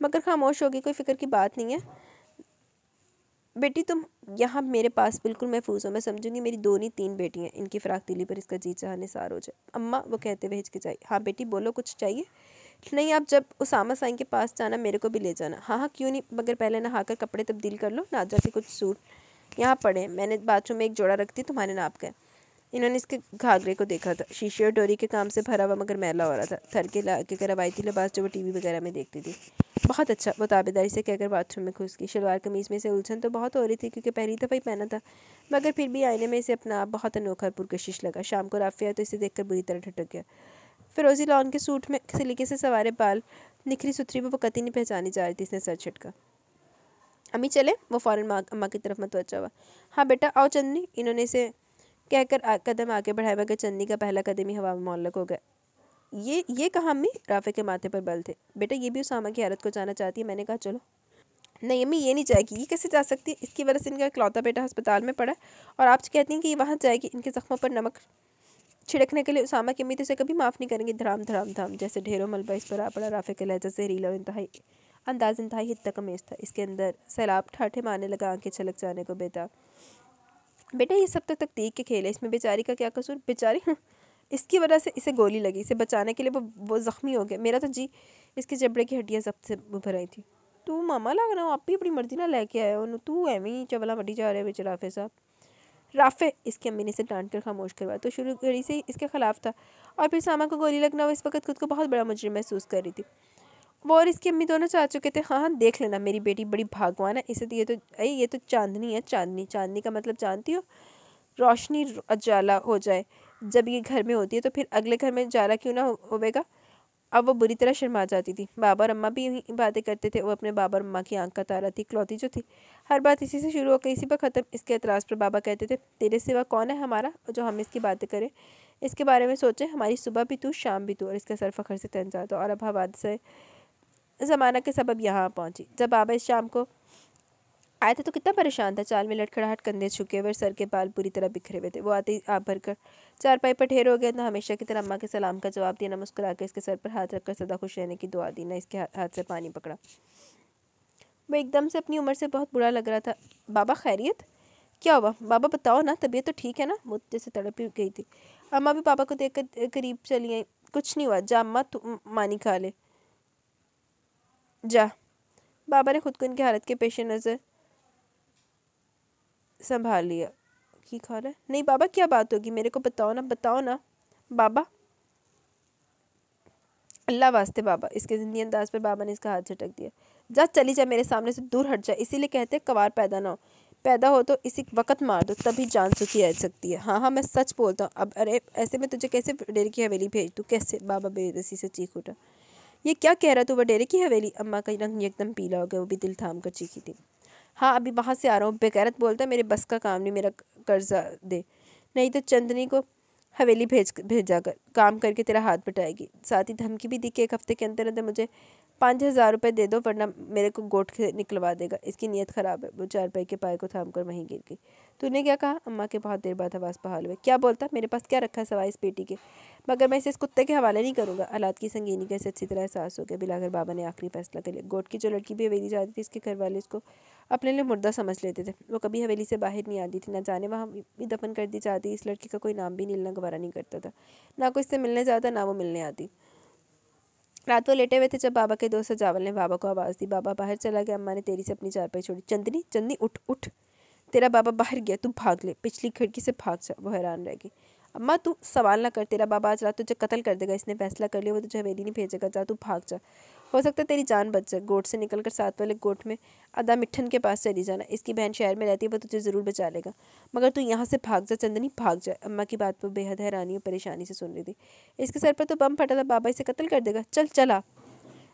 मगर खामोश होगी कोई फिक्र की बात नहीं है बेटी तुम यहाँ मेरे पास बिल्कुल महफूज हो मैं समझूंगी मेरी दोनों तीन बेटियाँ इनकी फ़राक दिली पर इसका जी चाहने सार हो जाए अम्मा वो कहते हुए हिचकिचाई हाँ बेटी बोलो कुछ चाहिए नहीं आप जब उसामा साई के पास जाना मेरे को भी ले जाना हाँ हाँ क्यों नहीं मगर पहले नहाकर कपड़े तब्दील कर लो ना जाके कुछ सूट यहाँ पड़े मैंने बाथरूम में एक जोड़ा रख दी तुम्हारे नाप का इन्होंने इसके घाघरे को देखा था शीशे और डोरी के काम से भरा हुआ मगर मैला हो रहा था थर के लाके का थी लिबास जो वो टीवी वगैरह में देखती थी बहुत अच्छा वो ताबेदारी से कहकर बाथरूम में घुस गई शलवार कमीज में से उलझन तो बहुत हो रही थी क्योंकि पहली दफ़ा ही पहना था मगर फिर भी आईने में इसे अपना आप बहुत अनोखा और पुरकशिश लगा शाम को राफिया तो इसे कर बुरी तरह ठटक गया फिरोजी लॉन के सूट में सिलीके से सवारे बाल निखरी सुथरी वो कति नहीं पहचानी जा रही थी इसने सर छटका अम्मी चले वो फ़ौरन माँ अम्मा की तरफ मतवजा हुआ हाँ बेटा आओ चंदनी इन्होंने इसे कहकर कदम आगे बढ़ाए मगर चन्नी का पहला कदम ही हवा में मोहल्लक हो गया ये ये कहा अम्मी राफे के माथे पर बल थे बेटा ये भी उसामा की हालत को जाना चाहती है मैंने कहा चलो नहीं अम्मी ये नहीं जाएगी ये कैसे जा सकती है इसकी वजह से इनका इकलौता बेटा अस्पताल में पड़ा और आप कहती हैं कि ये वहाँ जाएगी इनके ज़ख्मों पर नमक छिड़कने के लिए उसामा की अम्मी तो कभी माफ़ नहीं करेंगी धराम धराम धाम जैसे ढेरों मलबा इस पर आ पड़ा राफे के लहजा जहरीला और इंतहाई अंदाज इंतहाई हद तक अमेज था इसके अंदर सैलाब ठाठे मारने लगा आंखें छलक जाने को बेटा बेटा ये सब तक तो तक देख के खेले इसमें बेचारी का क्या कसूर बेचारी हाँ, इसकी वजह से इसे गोली लगी इसे बचाने के लिए वो वो ज़ख्मी हो गया मेरा तो जी इसके जबड़े की हड्डियाँ सब से भर आई थी तू मामा लग रहा हूँ आप भी अपनी मर्जी ना लेके आए हो तू एवं ही चबला मटी जा रहे बेचे बेच राफे साहब राफे इसकी अम्मी ने इसे डांट कर खामोश करवा तो शुरू घड़ी से इसके खिलाफ था और फिर सामा को गोली लगना वो इस वक्त खुद को बहुत बड़ा मुजरिम महसूस कर रही थी वो और इसकी अम्मी दोनों चाह चुके थे हाँ हाँ देख लेना मेरी बेटी बड़ी भागवान है इसे तो ये तो अरे ये तो चांदनी है चांदनी चांदनी का मतलब जानती हो रोशनी अजाला हो जाए जब ये घर में होती है तो फिर अगले घर में जाला क्यों ना होगा अब वो बुरी तरह शर्मा जाती थी बाबा और अम्मा भी यही बातें करते थे वो अपने बाबा और अम्मा की आंख का तारा थी क्लौती जो थी हर बात इसी से शुरू होकर इसी पर ख़त्म इसके एतराज़ पर बाबा कहते थे तेरे सिवा कौन है हमारा जो हम इसकी बातें करें इसके बारे में सोचें हमारी सुबह भी तू शाम भी तू और इसका सर फखर से तन जाता और अब हवा से ज़माना के सबब यहाँ पहुँची जब बाबा इस शाम को आया था तो कितना परेशान था चाल में लटखड़ाहट कंधे छुके हुए सर के बाल पूरी तरह बिखरे हुए थे वो आते ही आप चार पाई पर ठेर हो गए ना तो हमेशा की तरह अम्मा के सलाम का जवाब दिया ना मुस्कुरा के इसके सर पर हाथ रखकर सदा खुश रहने की दुआ दी ना इसके हाथ से पानी पकड़ा वो एकदम से अपनी उम्र से बहुत बुरा लग रहा था बाबा खैरियत क्या हुआ बाबा बताओ ना तबीयत तो ठीक है ना वो जैसे तड़प ही गई थी अम्मा भी पापा को देख करीब चली आई कुछ नहीं हुआ जा अम्मा मानी खा ले जा बाबा ने खुद को इनकी हालत के पेश नज़र संभाल लिया की खा रहा है नहीं बाबा क्या बात होगी मेरे को बताओ ना बताओ ना बाबा अल्लाह वास्ते बाबा इसके जिंदगी अंदाज पर बाबा ने इसका हाथ झटक दिया जा चली जा मेरे सामने से दूर हट जा इसीलिए कहते हैं कवार पैदा ना हो पैदा हो तो इसी वक्त मार दो तभी जान सुखी रह सकती है हाँ हाँ मैं सच बोलता हूँ अब अरे ऐसे में तुझे कैसे डेर की हवेली भेज दूँ कैसे बाबा बेदसी से चीख उठा ये क्या कह रहा तू वडेरे की हवेली अम्मा का रंग एकदम पीला हो गया वो भी दिल थाम कर चीखी थी हाँ अभी वहाँ से आ रहा हूँ बेगैरत बोलता मेरे बस का काम नहीं मेरा कर्जा दे नहीं तो चंदनी को हवेली भेज भेजा कर काम करके तेरा हाथ बटाएगी साथ ही धमकी भी दी कि एक हफ्ते के अंदर अंदर मुझे पाँच हज़ार रुपये दे दो वरना मेरे को गोट निकलवा देगा इसकी नीयत ख़राब है वो चार पाई के पाए को थाम कर वहीं गिर गई तूने क्या कहा अम्मा के बहुत देर बाद आवाज़ बहाल हुए क्या बोलता मेरे पास क्या रखा है सवाई इस पेटी के मगर मैं इसे इस कुत्ते के हवाले नहीं करूँगा आलात की संगीनी कैसे अच्छी तरह एहसास हो गया बिलाकर बाबा ने आखिरी फैसला कर लिया गोट की जो लड़की भी हवेली जाती थी इसके घर वाले इसको अपने लिए मुर्दा समझ लेते थे वो कभी हवेली से बाहर नहीं आती थी ना जाने वहाँ भी दफन कर दी जाती इस लड़की का कोई नाम भी नीलना गवारा नहीं करता था ना कोई इससे मिलने जाता ना वो मिलने आती रात को लेटे हुए थे जब बाबा के दोस्त सजावल ने बाबा को आवाज़ दी बाबा बाहर चला गया अम्मा ने तेरी से अपनी चारपाई छोड़ी चंदनी चंदनी उठ उठ तेरा बाबा बाहर गया तू भाग ले पिछली खिड़की से भाग जा वो हैरान रह गई अम्मा तू सवाल ना कर तेरा बाबा आज रात तुझे कत्ल कर देगा इसने फैसला कर लिया वो तुझे हवेली नहीं भेजेगा जा तू भाग जा हो सकता है तेरी जान बच जाए गोट से निकल कर साथ वाले गोट में अदा मिठन के पास चली जाना इसकी बहन शहर में रहती है वह तुझे ज़रूर बचा लेगा मगर तू यहाँ से भाग जा चंदनी भाग जा अम्मा की बात पर बेहद हैरानी और परेशानी से सुन रही थी इसके सर पर तो बम फटा था बाबा इसे कत्ल कर देगा चल चला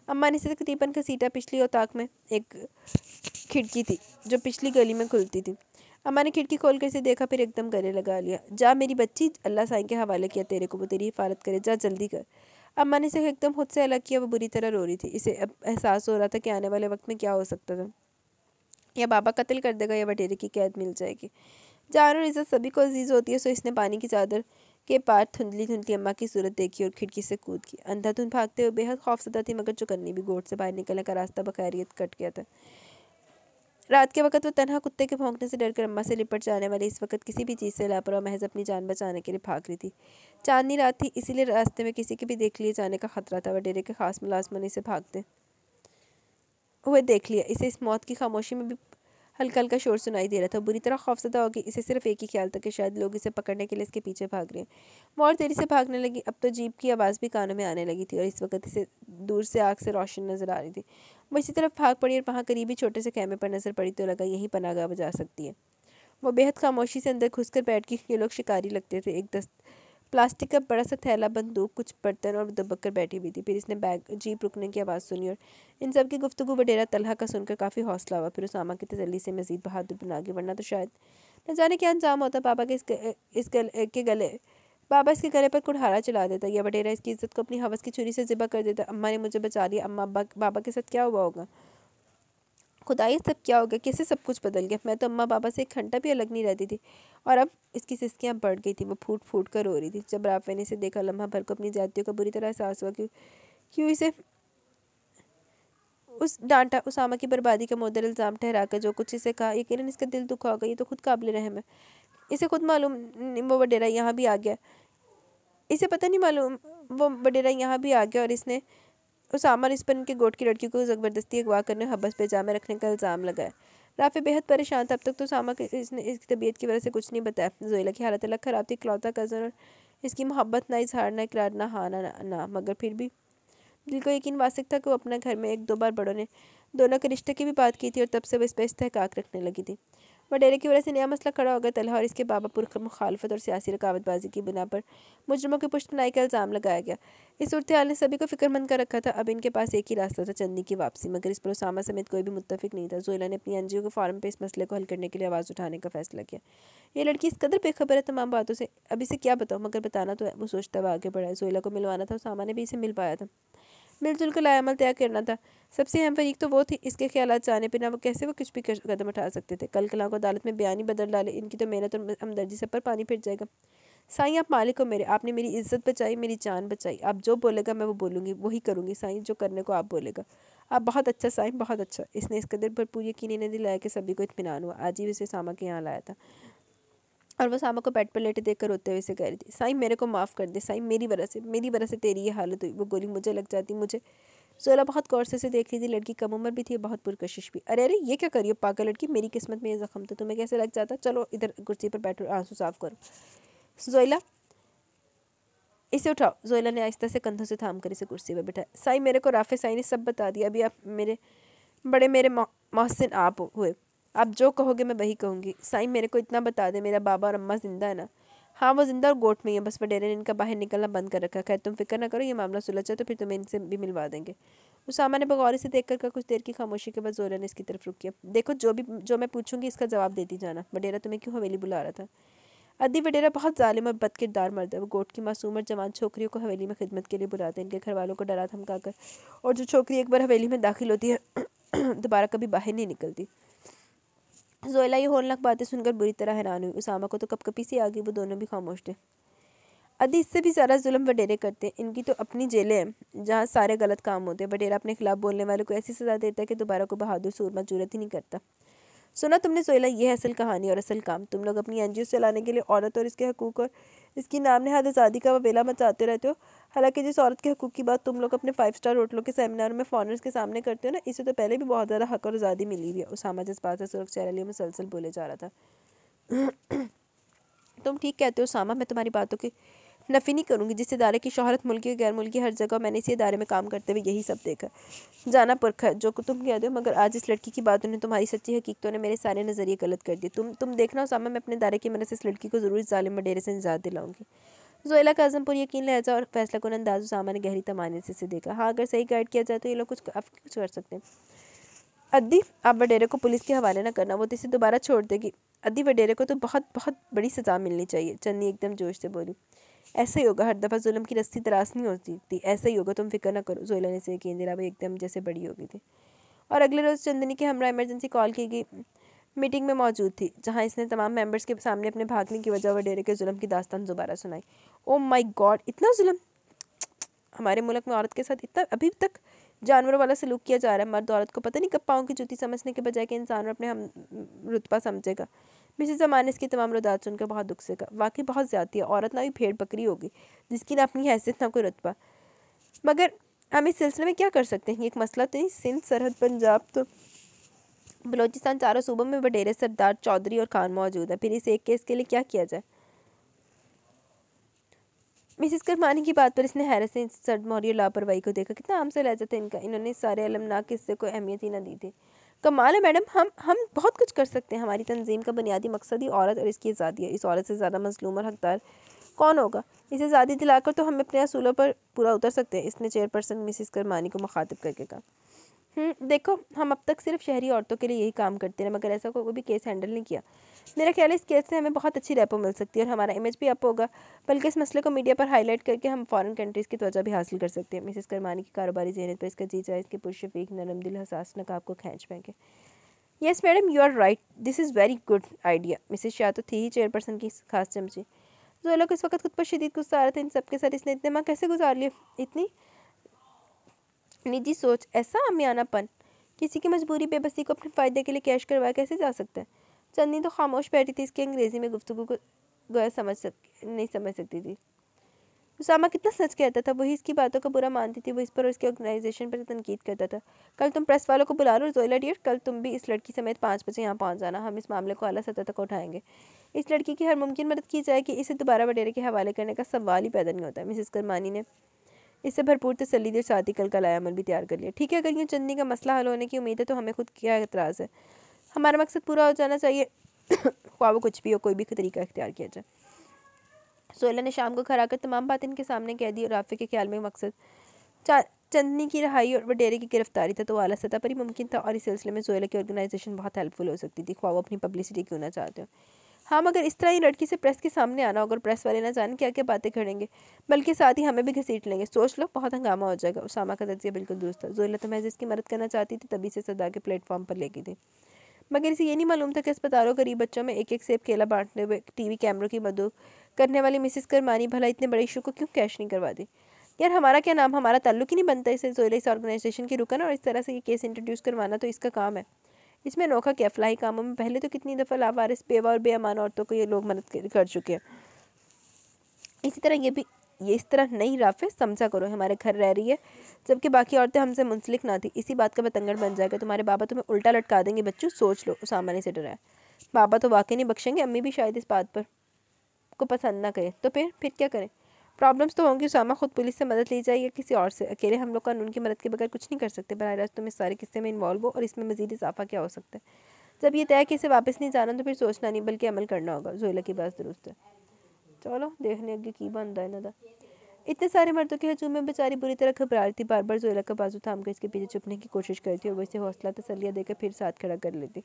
अम्मा ने इसे तकरीबन का सीटा पिछली उताक में एक खिड़की थी जो पिछली गली में खुलती थी अम्मा ने खिड़की खोल कर से देखा फिर एकदम गले लगा लिया जा मेरी बच्ची अल्लाह साई के हवाले किया तेरे को वो तेरी हिफाजत करे जा जल्दी कर अम्मा ने इसे एकदम खुद से अलग किया वो बुरी तरह रो रही थी इसे अब एहसास हो रहा था कि आने वाले वक्त में क्या हो सकता था या बाबा कत्ल कर देगा या बटेरे की कैद मिल जाएगी जान और इज्जत सभी को अजीज़ होती है सो इसने पानी की चादर के पार धुंधली धुंधली अम्मा की सूरत देखी और खिड़की से कूद की अंधाधुंध भागते हुए बेहद खौफसदा थी मगर चुकन्नी भी गोट से बाहर निकलने का रास्ता बखैरियत कट गया था रात के वक्त वो तनहा कुत्ते के भोंकने से डरकर अम्मा से लिपट जाने वाले इस वक्त किसी भी चीज़ से लापरवाह महज अपनी जान बचाने के लिए भाग रही थी चांदनी रात थी इसीलिए रास्ते में किसी के भी देख लिए जाने का खतरा था वह डेरे के खास मुलाजमन से भागते हुए देख लिया इसे इस मौत की खामोशी में भी हल्का हल्का शोर सुनाई दे रहा था बुरी तरह खौफजदा हो गई इसे सिर्फ एक ही ख्याल था कि शायद लोग इसे पकड़ने के लिए इसके पीछे भाग रहे हैं और तेजी से भागने लगी अब तो जीप की आवाज़ भी कानों में आने लगी थी और इस वक्त इसे दूर से आग से रोशन नजर आ रही थी वो इसी तरफ भाग पड़ी और वहाँ करीबी छोटे से कैमरे पर नजर पड़ी तो लगा यहीं पनागा बजा सकती है वो बेहद खामोशी से अंदर घुस कर बैठ गई ये लोग शिकारी लगते थे एक दस्त प्लास्टिक का बड़ा सा थैला बंदूक कुछ बर्तन और दबक कर बैठी हुई थी फिर इसने बैग जीप रुकने की आवाज़ सुनी और इन सब की गुफ्तु वडेरा तलहा का सुनकर काफ़ी हौसला हुआ फिर उसामा की तसली से मजीद बहादुर बना गई वरना तो शायद न जाने क्या अंजाम होता पापा के इसके इस गल, के गले बाबा इसके गले पर कुड़हारा चला देता या वडेरा इसकी इज्जत को अपनी हवस की छुरी से ज़िबा कर देता अम्मा ने मुझे बचा लिया अम्मा बाबा के साथ क्या हुआ होगा खुदाई सब क्या हो गया कैसे सब कुछ बदल गया मैं तो अम्मा बाबा से एक घंटा भी अलग नहीं रहती थी और अब इसकी सिस्कियाँ बढ़ गई थी वो फूट फूट कर रो रही थी जब राफे ने इसे देखा लम्हा भर को अपनी जातियों का बुरी तरह एहसास हुआ क्यों क्यों इसे उस डांटा आमा की बर्बादी का मोदर इल्ज़ाम ठहरा कर जो कुछ इसे कहा यकीन इसका दिल दुखा होगा ये तो खुद काबिल रहम है इसे खुद मालूम वो वडेरा यहाँ भी आ गया इसे पता नहीं मालूम वो वडेरा यहाँ भी आ गया और इसने उसामा रिस्पन के गोट की लड़की को ज़बरदस्ती अगवा करने हबस पैजामे रखने का इल्ज़ाम लगाया राफ़ी बेहद परेशान था अब तक तो सामा के इसने इसकी तबीयत की वजह से कुछ नहीं बताया जोइला की हालत अलग ख़राब थी इकलौता कज़न और इसकी मोहब्बत ना इजहार ना इकरार ना हाना ना, ना मगर फिर भी दिल को यकीन वासिक था कि वो अपने घर में एक दो बार बड़ों ने दोनों के रिश्ते की भी बात की थी और तब से वह इस पर इस्तेकाक रखने लगी थी वडेरे की वजह से नया मसला खड़ा हो गया तलहा और इसके बाबा पुरख मुखालफत और सियासी रकावतबाजी की बिना पर मुजरमों की पुश्तनाई का इल्ज़ाम लगाया गया इस सूरत हाल ने सभी को फिक्रमंद कर रखा था अब इनके पास एक ही रास्ता था चंदी की वापसी मगर इस पर उसामा समेत कोई भी मुतफिक नहीं था जोला ने अपनी एन के फॉर्म पर इस मसले को हल करने के लिए आवाज़ उठाने का फैसला किया ये लड़की इस कदर बेखबर है तमाम बातों से अभी से क्या बताऊँ मगर बताना तो वो सोचता हुआ आगे बढ़ा जोला को मिलवाना था उसामा ने भी इसे मिल पाया था मिलजुल कर लायामल तैयार करना था सबसे अहम फरीक तो वो थी इसके ख्याल जाने बिना वो कैसे वो कुछ भी कदम उठा सकते थे कल कला को अदालत में बयानी बदल डाले इनकी तो मेहनत और हमदर्दी सब पर पानी फिर जाएगा साई आप मालिक हो मेरे आपने मेरी इज्जत बचाई मेरी जान बचाई आप जो बोलेगा मैं वो बोलूँगी वही करूँगी साई जो करने को आप बोलेगा आप बहुत अच्छा साई बहुत अच्छा इसने इस कदर भरपूर यकीन इन्हें दिलाया कि सभी को इतमान हुआ आज ही उसे सामा के यहाँ लाया था और वो सामा को बेड पर लेटे देखकर रोते हुए से कह रही थी साई मेरे को माफ़ कर दे साई मेरी वजह से मेरी वजह से तेरी ये हालत हुई वो गोली मुझे लग जाती मुझे सोला बहुत गौर से देख रही थी लड़की कम उम्र भी थी बहुत पुरकशिश भी अरे अरे ये क्या करियो पागल लड़की मेरी किस्मत में ये जख्म था तो तुम्हें कैसे लग जाता चलो इधर कुर्सी पर बैठो आंसू साफ करो जोइला इसे उठाओ जोइला ने आहिस्ता से कंधों से थाम कर इसे कुर्सी पर बैठा साई मेरे को राफे साई ने सब बता दिया अभी आप मेरे बड़े मेरे मोहसिन आप हुए आप जो कहोगे मैं वही कहूँगी साईं मेरे को इतना बता दे मेरा बाबा और अम्मा जिंदा है ना हाँ वो जिंदा और गोट में ही है बस वडेरे ने इनका बाहर निकलना बंद कर रखा खैर तुम फिक्र ना करो ये मामला सुलझा तो फिर तुम्हें इनसे भी मिलवा देंगे उस ने बगौरी से देख कर कुछ देर की खामोशी के बाद जोरा ने इसकी तरफ रुक किया देखो जो भी जो मैं पूछूंगी इसका जवाब देती जाना वडेरा तुम्हें क्यों हवेली बुला रहा था अदी वडेरा बहुत ालिम और किरदार मर्द है वो गोट की मासूम और जवान छोकरियों को हवेली में खिदमत के लिए बुलाते हैं इनके घर वालों को डरा धमका कर और जो छोकरी एक बार हवेली में दाखिल होती है दोबारा कभी बाहर नहीं निकलती जोइला ये होलनाक बातें सुनकर बुरी तरह हैरान हुई उसामा को तो कपी सी आ गई वो दोनों भी खामोश थे अदी इससे भी ज़्यादा जुल्म वडेरे करते हैं इनकी तो अपनी जेलें हैं जहाँ सारे गलत काम होते हैं वडेरा अपने खिलाफ बोलने वाले को ऐसी सज़ा देता है कि दोबारा को बहादुर सूरमा जरूरत ही नहीं करता सुना तुमने सोयला यह असल कहानी और असल काम तुम लोग अपनी एन चलाने के लिए औरत और इसके हकूक और इसकी नाम नहाद आज़ादी का वेला मचाते रहते हो हालांकि जिस औरत के हकूक की बात तुम लोग अपने फाइव स्टार होटलों के सेमिनार में फॉरनर्स के सामने करते हो ना इसे तो पहले भी बहुत ज़्यादा हक और आज़ादी मिली हुई है उसामा जिस बात से सुरक्षा रैली में सलसल बोले जा रहा था तुम ठीक कहते हो सामा मैं तुम्हारी बातों के नफ़ी नहीं करूँगी जिस इदारे की शहरत मुल्की गैर मुल्की हर जगह मैंने इसी इदारे में काम करते हुए यही सब देखा जाना पुरखा जो तुम कह दो मगर आज इस लड़की की बातों ने तुम्हारी सच्ची हकीकतों ने मेरे सारे नज़रिए गलत कर दिए तुम तुम देखना उसामा मैं अपने इदारे की मदद से इस लड़की को ज़रूर जालिम डेरे से निजात दिलाऊंगी जोएला का आजमपुर यकीन लहजा और फैसला कन अंदाज उसामा ने गहरी तमाने से इसे देखा हाँ अगर सही गाइड किया जाए तो ये लोग कुछ कुछ कर सकते हैं अद्दी आप वडेरे को पुलिस के हवाले ना करना वो तो इसे दोबारा छोड़ देगी अद्दी वडेरे को तो बहुत बहुत बड़ी सज़ा मिलनी चाहिए चन्नी एकदम जोश से बोली ऐसा ही होगा हर दफ़ा जुलम की रस्सी तराश नहीं होती थी ऐसा ही होगा तुम फिक्र ना करो जोला ने से यकीन दिला भाई एकदम जैसे बड़ी हो गई थी और अगले रोज़ चंदनी के हमरा इमरजेंसी कॉल की गई मीटिंग में मौजूद थी जहाँ इसने तमाम मेंबर्स के सामने अपने भागने की वजह व डेरे के जुल्म की दास्तान दोबारा सुनाई ओ माई गॉड इतना जुलम हमारे मुल्क में औरत के साथ इतना अभी तक जानवरों वाला सलूक किया जा रहा है मर्द औरत को पता नहीं कब पाओं की जूती समझने के बजाय कि इंसान अपने हम रुतबा समझेगा मिसिस अमान इसकी तमाम रदात सुनकर बहुत दुख से कहा वाकई बहुत ज़्यादा औरत ना भी भेड़ बकरी होगी जिसकी ना अपनी हैसियत ना कोई रतबा मगर हम इस सिलसिले में क्या कर सकते हैं एक मसला तो नहीं सिंध सरहद पंजाब तो बलोचिस्तान चारों सूबों में बडेरे सरदार चौधरी और खान मौजूद है फिर इस एक केस के लिए क्या किया जाए मिसिस करमानी की बात पर इसने हैरत से सर्द मोहरी और लापरवाही को देखा कितना आम से लहजा था इनका इन्होंने सारे अलमनाक किस्से को अहमियत ही ना दी थी कमाल है मैडम हम हम बहुत कुछ कर सकते हैं हमारी तंजीम का बुनियादी मकसद ही औरत और इसकी आज़ादी है इस औरत से ज़्यादा मजलूम और हकदार कौन होगा इसे आज़ादी दिलाकर तो हम अपने असूलों पर पूरा उतर सकते हैं इसने चेयरपर्सन मिसिस करमानी को मुखातब करके कहा हम्म, देखो हम अब तक सिर्फ शहरी औरतों के लिए यही काम करते रहे मगर ऐसा कोई भी केस हैंडल नहीं किया मेरा ख्याल है इस केस से हमें बहुत अच्छी रैपो मिल सकती है और हमारा इमेज भी अप होगा बल्कि इस मसले को मीडिया पर हाईलाइट करके हम फॉरेन कंट्रीज़ की तोजा भी हासिल कर सकते हैं मिसेस करमानी की कारोबारी जहनत पर इसका जी जाए इसके पुरुष नरम दिल हसास नकाब को खींच पाएंगे yes madam you are right this is very good idea Mrs Shah तो थी ही चेयरपर्सन की खास चमची जो लोग इस वक्त खुद पर शदीद गुस्सा आ रहे थे इन सबके साथ इसने इतने माँ कैसे गुजार लिए इतनी निजी सोच ऐसा अमियानापन किसी की मजबूरी बेबसी को अपने फ़ायदे के लिए कैश करवाया कैसे जा सकता है चंदनी तो खामोश बैठी थी इसकी अंग्रेज़ी में गुफ्तु को गैर समझ सक नहीं समझ सकती थी उसामा कितना सच कहता था वही इसकी बातों का बुरा मानती थी वो इस पर और ऑर्गेनाइजेशन पर तनकीद करता था कल तुम प्रेस वालों को बुला लो जोइला डियर कल तुम भी इस लड़की समेत पाँच बजे यहाँ पहुँच जाना हम इस मामले को अला सतह तक उठाएंगे इस लड़की की हर मुमकिन मदद की जाए कि इसे दोबारा वडेरे के हवाले करने का सवाल ही पैदा नहीं होता मिसिस करमानी ने इससे भरपूर तसली और साथ ही कल का लायामल भी तैयार कर लिया ठीक है अगर ये चंदनी का मसला हल होने की उम्मीद है तो हमें खुद क्या एतराज़ है हमारा मकसद पूरा हो जाना चाहिए ख्वा वो कुछ भी हो कोई भी तरीका इख्तियार किया जाए सोलह ने शाम को घर आकर तमाम बात इनके सामने कह दी और राफे के ख्याल में मकसद चंदनी की रहाई और वडेरे की गिरफ्तारी था तो अला सतह पर ही मुमकिन था और इस सिलसिले में सोयला की ऑर्गेनाइजेशन बहुत हेल्पफुल हो सकती थी ख्वाब अपनी पब्लिसिटी क्यों ना चाहते हो हाँ मगर इस तरह ही लड़की से प्रेस के सामने आना होगा और प्रेस वाले ना जाने क्या क्या बातें करेंगे बल्कि साथ ही हमें भी घसीट लेंगे सोच लो बहुत हंगामा हो जाएगा उसामा का तजिया बिल्कुल दुरुस्त था जोला तो महज इसकी मदद करना चाहती थी तभी से सदा के प्लेटफॉर्म पर ले गई थी मगर इसे ये नहीं मालूम था कि अस्पतालों गरीब बच्चों में एक एक सेब केला बांटने हुए टीवी कैमरों की मदद करने वाली मिसिस करमानी भला इतने बड़े इशू को क्यों कैश नहीं करवा दी यार हमारा क्या नाम हमारा ताल्लुक ही नहीं बनता इसे जोला इस ऑर्गेनाइजेशन की रुकन और इस तरह से ये केस इंट्रोड्यूस करवाना तो इसका काम है इसमें अनोखा के अफलाही कामों में पहले तो कितनी दफ़ा लावारिस बेवा और बेअमान औरतों को ये लोग मदद कर चुके हैं इसी तरह ये भी ये इस तरह नई राफे समझा करो हमारे घर रह रही है जबकि बाकी औरतें हमसे मुंसलिक ना थी इसी बात का बतंगड़ बन जाएगा तुम्हारे बाबा तुम्हें उल्टा लटका देंगे बच्चों सोच लो उसामा ने से डरा बाबा तो वाकई नहीं बख्शेंगे अम्मी भी शायद इस बात पर को पसंद ना करें तो फिर फिर क्या करें प्रॉब्लम्स तो होंगी सामा खुद पुलिस से मदद ली जाए या किसी और से अकेले हम लोग कानून की मदद के बगैर कुछ नहीं कर सकते बर रास्त तुम इस सारे किस्से में इन्वॉल्व हो और इसमें मजीद इजाफा क्या हो सकता है जब यह तय कि इसे वापस नहीं जाना तो फिर सोचना नहीं बल्कि अमल करना होगा जोला की बात दुरुस्त है चलो देखने अगे की बनता है ना इतने सारे मर्दों के हजूम में बेचारी बुरी तरह घबरा रही थी बार बार जोला का बाजू थाम कर इसके पीछे छुपने की कोशिश करती थी और वैसे इसे हौसला तसलिया देकर फिर साथ खड़ा कर लेती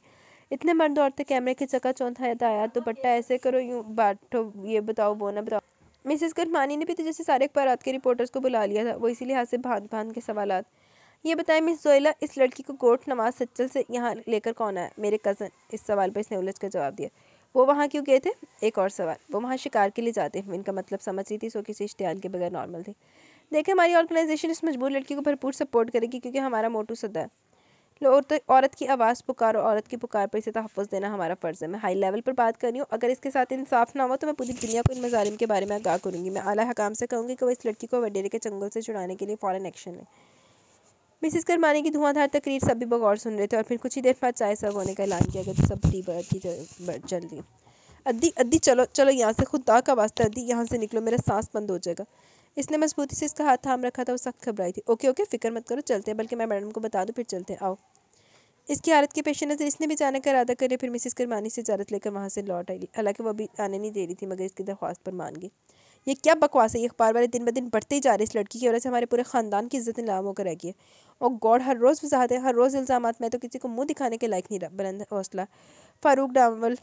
इतने मर्द औरतें कैमरे की चका चौंधाया आया बट्टा ऐसे करो यूँ बांटो ये बताओ वो ना बताओ मिसेस गुरमानी ने भी तो जैसे सारे अखबार के रिपोर्टर्स को बुला लिया था वो इसी लिहाज से भांत भांत के सवाल ये बताएं मिस जोयला इस लड़की को गोट नवाज सच्चल से यहाँ लेकर कौन आया मेरे कज़न इस सवाल पर इसने उलझ कर जवाब दिया वो वहाँ क्यों गए थे एक और सवाल वो वहाँ शिकार के लिए जाते हैं इनका मतलब समझ रही थी सो किसी इश्तियाल के बगैर नॉर्मल थे देखें हमारी ऑर्गेनाइजेशन इस मजबूर लड़की को भरपूर सपोर्ट करेगी क्योंकि हमारा मोटू सदा है तो औरत की आवाज़ पुकार और औरत की पुकार पर इसे तहफ़ देना हमारा फ़र्ज़ है मैं हाई लेवल पर बात कर रही हूँ अगर इसके साथ इंसाफ ना हो तो मैं पूरी दुनिया को इन मजालिम के बारे में आगाह करूँगी मैं आला हकाम से कहूँगी कि वह इस लड़की को वडेरे के चंगल से छुड़ाने के लिए फ़ौरन एक्शन लें मिसिस करमानी की धुआंधार तकरीर सभी बगौर सुन रहे थे और फिर कुछ ही देर बाद चाय सब होने का ऐलान किया गया तो सब टी बढ़ती जल्दी अद्दी अद्दी चलो चलो यहाँ से खुद दा का वास्ता अद्दी यहाँ से निकलो मेरा सांस बंद हो जाएगा इसने मजबूती से इसका हाथ थाम रखा था वो सख्त घबराई थी ओके ओके फिक्र मत करो चलते हैं बल्कि मैं मैडम को बता दूँ फिर चलते आओ इसकी हालत के पेश नज़र इसने भी जाने का इरादा करे फिर मिसिस करमानी से इजाज़त लेकर वहाँ से लौट आई हालांकि वो अभी आने नहीं दे रही थी मगर इसकी दरख्वास्त पर मान गई ये क्या बकवास है ये अखबार वाले दिन ब दिन बढ़ते ही जा रहे इस लड़की की वजह से हमारे पूरे ख़ानदान की इज्जत नाम होकर रह गई है और गॉड हर रोज़ वजाहत है हर रोज़ इल्ज़ाम मैं तो किसी को मुंह दिखाने के लायक नहीं रहा बुलंद हौसला फारूक डामवल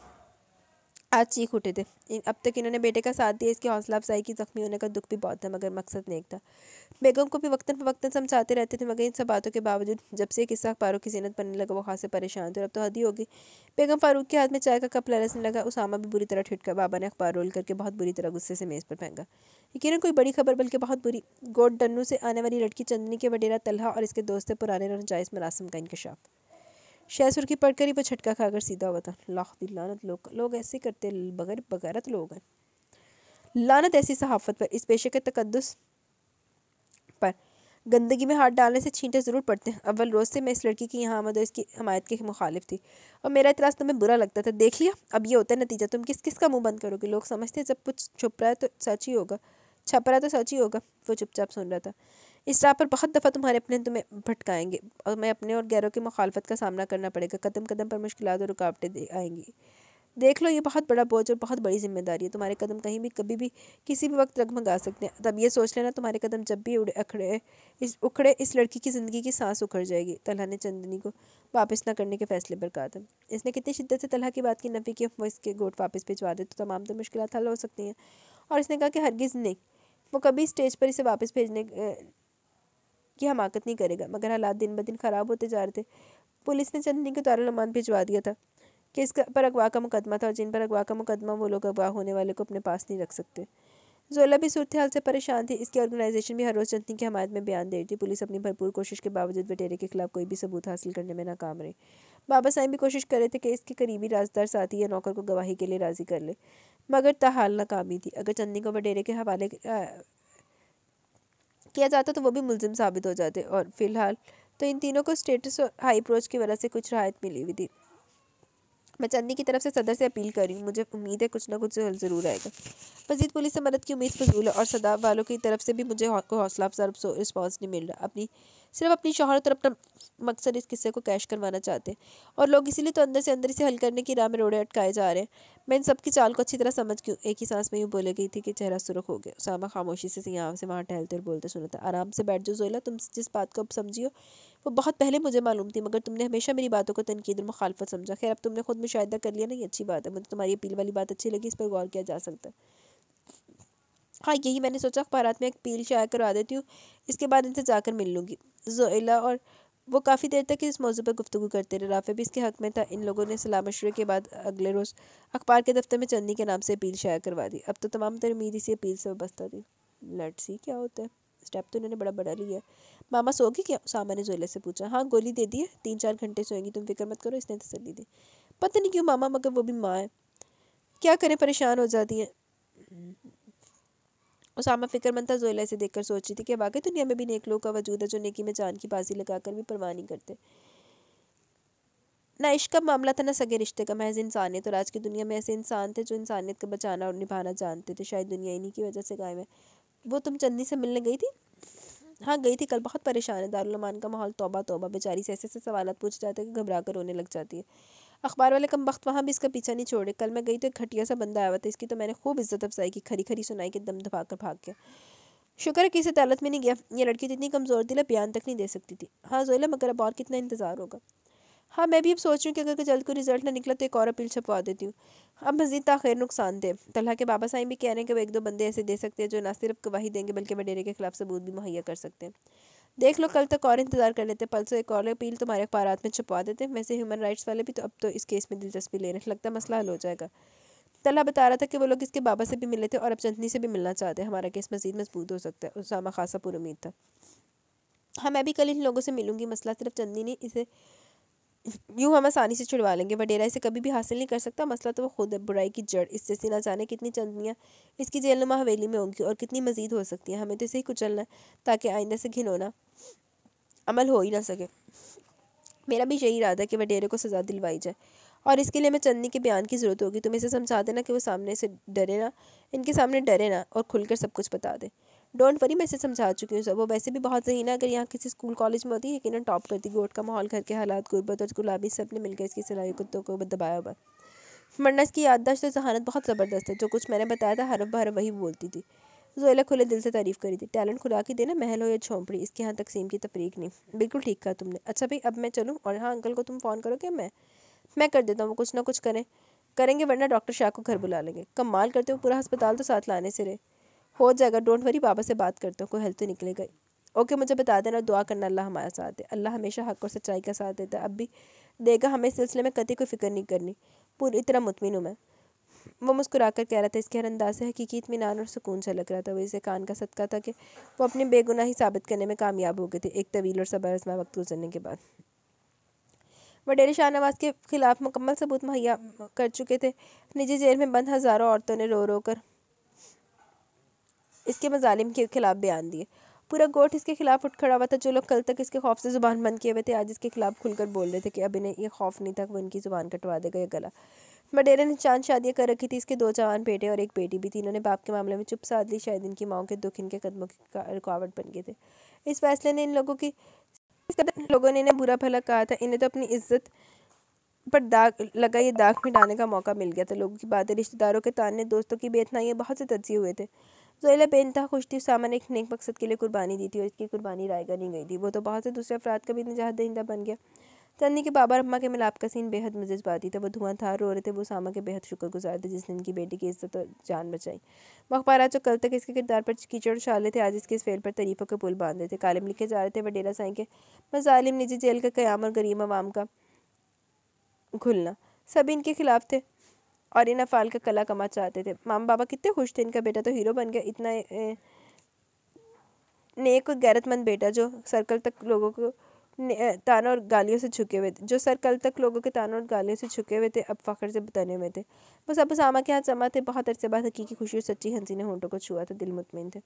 आज चीख उठे थे अब तक इन्होंने बेटे का साथ दिया इसकी हौसला अफजाई की जख्मी होने का दुख भी बहुत था मगर मकसद नेक था बेगम को भी वक्ता फवक्ता समझाते रहते थे मगर इन सब बातों के बावजूद जब से किस्सा अखबारों की जीनत बनने लगा वो खासे परेशान थे और अब तो हद ही होगी बेगम फारूक के हाथ में चाय का कप लरसने लगा उसामा भी बुरी तरह ठिठका बाबा ने अखबार रोल करके बहुत बुरी तरह गुस्से से मेज़ पर फेंका यकीन कोई बड़ी खबर बल्कि बहुत बुरी गोट डन्नू से आने वाली लड़की चंदनी के वडेरा तलहा और इसके दोस्त पुराने और मरासम का इंकशाफ़ पढ़ कर ही वह छटका खाकर सीधा हुआ था लाख लानत लोग लोग ऐसे करते बगैर बगैरत लोग हैं लानत ऐसी सहाफत पर इस पेशे के तकदस पर गंदगी में हाथ डालने से छींटे ज़रूर पड़ते हैं अव्वल रोज़ से मैं इस लड़की की यहाँ आमद और इसकी हमायत के मुखालिफ थी और मेरा इतराज़ तुम्हें बुरा लगता था देख लिया अब ये होता है नतीजा तुम किस किस का मुंह बंद करोगे लोग समझते हैं जब कुछ छुप रहा है तो सच ही होगा छप रहा है तो सच ही होगा वो चुपचाप सुन रहा था इस राह पर बहुत दफ़ा तुम्हारे अपने तुम्हें भटकाएंगे और मैं अपने और गैरों की मुखालफत का सामना करना पड़ेगा कदम कदम पर मुश्किल और रुकावटें दे आएंगी देख लो ये बहुत बड़ा बोझ और बहुत बड़ी जिम्मेदारी है तुम्हारे कदम कहीं भी कभी भी किसी भी वक्त रगमगा सकते हैं तब ये सोच लेना तुम्हारे कदम जब भी उड़े अखड़े इस उखड़े इस लड़की की ज़िंदगी की सांस उखड़ जाएगी तलहा ने चंदनी को वापस ना करने के फैसले पर कहा था इसने कितनी शिद्दत से तलहा की बात की नफ़ी की वो इसके गोट वापस भिजवा दे तो तमाम तो मुश्किल हल हो सकती हैं और इसने कहा कि हरगिज़ नहीं वो कभी स्टेज पर इसे वापस भेजने कि हमाकत नहीं करेगा मगर हालात दिन ब दिन ख़राब होते जा रहे थे पुलिस ने चंदनी को दारुलमान भिजवा दिया था कि इसका पर अगवा का मुकदमा था और जिन पर अगवा का मुकदमा वो लोग अगवा होने वाले को अपने पास नहीं रख सकते जोला भी सूरत हाल से परेशान थी इसकी ऑर्गेनाइजेशन भी हर रोज़ चंदनी की हमायत में बयान दे रही थी पुलिस अपनी भरपूर कोशिश के बावजूद बटेरे के खिलाफ कोई भी सबूत हासिल करने में नाकाम रही बाबा साहब भी कोशिश कर रहे थे कि इसके करीबी राजदार साथी या नौकर को गवाही के लिए राज़ी कर ले मगर तहाल नाकामी थी अगर चंदनी को बटेरे के हवाले किया जाता तो वो भी मुलजिम साबित हो जाते और फिलहाल तो इन तीनों को स्टेटस और हाई अप्रोच की वजह से कुछ राहत मिली हुई थी मैं चंदी की तरफ से सदर से अपील कर रही हूँ मुझे उम्मीद है कुछ ना कुछ ज़रूर आएगा मजीद पुलिस से मदद की उम्मीद फजूल है और सदाब वालों की तरफ से भी मुझे हौसला अफजा रिस्पॉन्स नहीं मिल रहा अपनी सिर्फ अपनी शोहरत और अपना मकसद इस किस्से को कैश करवाना चाहते हैं और लोग इसीलिए तो अंदर से अंदर इसे हल करने की राह में रोड़े अटकाए जा रहे हैं मैं इन सबकी चाल को अच्छी तरह समझ क्यों एक ही सांस में यूँ बोले गई थी कि चेहरा सुरख हो गया सामा खामोशी से यहाँ से वहाँ टहलते और बोलते सुना था आराम से बैठ जाओ जोला तुम जिस बात को अब समझियो वो बहुत पहले मुझे मालूम थी मगर तुमने हमेशा मेरी बातों को तनकीद और मुखालफत समझा खैर अब तुमने खुद मुशाह कर लिया नहीं अच्छी बात है मुझे तुम्हारी अपील वाली बात अच्छी लगी इस पर गौर किया जा सकता है हाँ यही मैंने सोचा अखबार में एक पील शाया करवा देती हूँ इसके बाद इनसे जाकर मिल लूँगी जोइला और वो काफ़ी देर तक इस मौजू पर गुफ्तु करते रहे राफे भी इसके हक में था इन लोगों ने सलाह मशवरे के बाद अगले रोज़ अखबार के दफ्तर में चंदनी के नाम से अपील शाया करवा दी अब तो तमाम तर उम्मीद इसी अपील से वस्ता थी लट सी क्या होता है स्टेप तो इन्होंने बड़ा बड़ा लिया मामा सो गई क्या सामा ने जोला से पूछा हाँ गोली दे दी है तीन चार घंटे सोएंगी तुम फिक्र मत करो इसने तसली दी पता नहीं क्यों मामा मगर वो भी माँ है क्या करें परेशान हो जाती हैं उसामा फिक्रमंद था जोइला इसे देखकर सोच रही थी कि वाकई दुनिया में भी नेक लोग का वजूद है जो नेकी में जान की बाजी लगाकर भी परवाह नहीं करते ना इश्क का मामला था ना सगे रिश्ते का महज इंसानियत और आज की दुनिया में ऐसे इंसान थे जो इंसानियत का बचाना और निभाना जानते थे शायद दुनिया इन्हीं की वजह से गायब है वो तुम चंदी से मिलने गई थी हाँ गई थी कल बहुत परेशान है दारुलमान का माहौल तोबा तोबा बेचारी से ऐसे ऐसे सवाल पूछ जाते हैं कि घबरा कर रोने लग जाती है अखबार वाले कम वक्त वहाँ भी इसका पीछा नहीं छोड़े कल मैं गई तो एक घटिया सा बंदा आया था इसकी तो मैंने खूब इज्जत अफसाई की खरी खरी सुनाई कि दम दबा कर भाग गया शुक्र है किसी अदालत में नहीं गया ये लड़की तो इतनी कमज़ोर थी बयान तक नहीं दे सकती थी हाँ जोला मगर अब और कितना इंतज़ार होगा हाँ मैं भी अब सोच रही हूँ कि अगर जल्द कोई रिजल्ट ना निकला तो एक और अपील छपवा देती हूँ अब मजीद तखिर नुकसान दे तलहा के बाबा साहिब भी कह रहे हैं कि वो एक दो बंदे ऐसे दे सकते हैं जो ना सिर्फ गवाही देंगे बल्कि वडेरे के खिलाफ सबूत भी मुहैया कर सकते हैं देख लो कल तक और इंतज़ार कर लेते पल से एक और अपील तुम्हारे तो अखबार में छुपा देते वैसे ह्यूमन राइट्स वाले भी तो अब तो इस केस में दिलचस्पी लेने लगता मसला हल हो जाएगा तला बता रहा था कि वो लोग इसके बाबा से भी मिले थे और अब चंदनी से भी मिलना चाहते हैं हमारा केस मजीद मजबूत हो सकता है उसामा खासा पुरुद था हाँ मैं भी कल इन लोगों से मिलूंगी मसला सिर्फ चंदनी ने इसे यूँ हम आसानी से छुड़वा लेंगे वडेरा इसे कभी भी हासिल नहीं कर सकता मसला तो वो खुद है बुराई की जड़ इससे सीना जाने कितनी चंदनियाँ इसकी जेलनुमा हवेली में होंगी और कितनी मजीद हो सकती हैं हमें तो इसे ही कुचलना है ताकि आइंदा से घिनौना अमल हो ही ना सके मेरा भी यही इरादा है कि वडेरे को सज़ा दिलवाई जाए और इसके लिए हमें चंदनी के बयान की ज़रूरत होगी तुम इसे समझा देना कि वो सामने से डरे ना इनके सामने डरे ना और खुलकर सब कुछ बता दे डोंट वरी मैं इसे समझा चुकी हूँ सब वो वैसे भी बहुत सही ना अगर यहाँ किसी स्कूल कॉलेज में होती है यकीन टॉप करती गोट का माहौल घर के हालात गुर्बत और गुलाबी सब ने मिलकर इसकी सिलाई कुत्तों को दबाया हुआ मरना इसकी याददाश्त और जहानत बहुत ज़बरदस्त है जो कुछ मैंने बताया था हरफ भर वही बोलती थी जोला खुले दिल से तारीफ़ करी थी टैलेंट खुला के देना महल हो या झोंपड़ी इसके यहाँ तकसीम की तफरीक नहीं बिल्कुल ठीक कहा तुमने अच्छा भाई अब मैं चलूँ और हाँ अंकल को तुम फ़ोन करो क्या मैं मैं कर देता हूँ वो कुछ ना कुछ करें करेंगे वरना डॉक्टर शाह को घर बुला लेंगे कमाल करते हो पूरा अस्पताल तो साथ लाने से रहे हो जाएगा डोंट वरी बाबा से बात करता हूँ कोई हेल्प तो निकलेगा ओके मुझे बता देना दुआ करना अल्लाह हमारा साथ है अल्लाह हमेशा हक और सच्चाई का साथ देता है अब भी देगा हमें इस सिलसिले में कतई कोई फिक्र नहीं करनी पूरी तरह मुतमिन हूँ मैं वो मुस्कुरा कर कह रहा था इसके हर अंदाज से हकीकी इतमान और सुकून से लग रहा था वो इसे कान का सदका था कि वो अपने बेगुनाही साबित करने में कामयाब हो गए थे एक तवील और सबर आजमा वक्त गुजरने के बाद वडेरे शाहनवाज के खिलाफ मुकम्मल सबूत मुहैया कर चुके थे निजी जेल में बंद हज़ारों औरतों ने रो रो कर इसके मजालिम के खिलाफ बयान दिए पूरा गोट इसके खिलाफ उठ खड़ा हुआ था जो लोग कल तक इसके खौफ से ज़ुबान बंद किए हुए थे आज इसके खिलाफ खुलकर बोल रहे थे कि अब इन्हें ये खौफ नहीं था वो इनकी ज़ुबान कटवा देगा या गला मडेरा ने चांद शादियाँ कर रखी थी इसके दो जवान बेटे और एक बेटी भी थी इन्होंने बाप के मामले में चुप साध ली शायद इनकी माओ के दुख इनके कदमों की रुकावट बन गए थे इस फैसले ने इन लोगों की इस कदम लोगों ने इन्हें बुरा भला कहा था इन्हें तो अपनी इज्जत पर दाग लगा ये दाग मिटाने का मौका मिल गया था लोगों की बातें रिश्तेदारों के ताने दोस्तों की बेतनाइयाँ बहुत से तज्जी हुए थे जुहैला तो बेनतहा खुश थी उसामा ने एक नेक मकसद के लिए कुर्बानी दी थी और इसकी कुर्बानी रायगा नहीं गई थी वो तो बहुत से दूसरे अफराद का भी निजात दहिंदा बन गया चंदी के बाबा रम्मा के मिलाप का सीन बेहद मजजबाती था वो धुआं था रो रहे थे वो सामा के बेहद शुक्रगुजार थे जिसने इनकी बेटी की इज्जत और जान बचाई वो जो कल तक इसके किरदार पर कीचड़ उछाले थे आज इसके इस फेल पर तरीफ़ों के पुल बांधे थे कालिम लिखे जा रहे थे वडेरा साई के मजालिम निजी जेल का क्याम और गरीब आवाम का खुलना सब इनके खिलाफ थे और इन अफाल का कला कमा चाहते थे मामा बाबा कितने खुश थे इनका बेटा तो हीरो बन गया इतना नेक और गैरतमंद बेटा जो सर्कल तक लोगों को तानों और गालियों से छुके हुए थे जो सर कल तक लोगों के तानों और गालियों से छुके हुए थे अब फ़ख्र से बतने हुए थे बस अब उसामा के हाथ समा थे बहुत अरसे बाद हकीकी खुशी और सच्ची हंसी ने होंठों को छुआ था दिल मुतमिन थे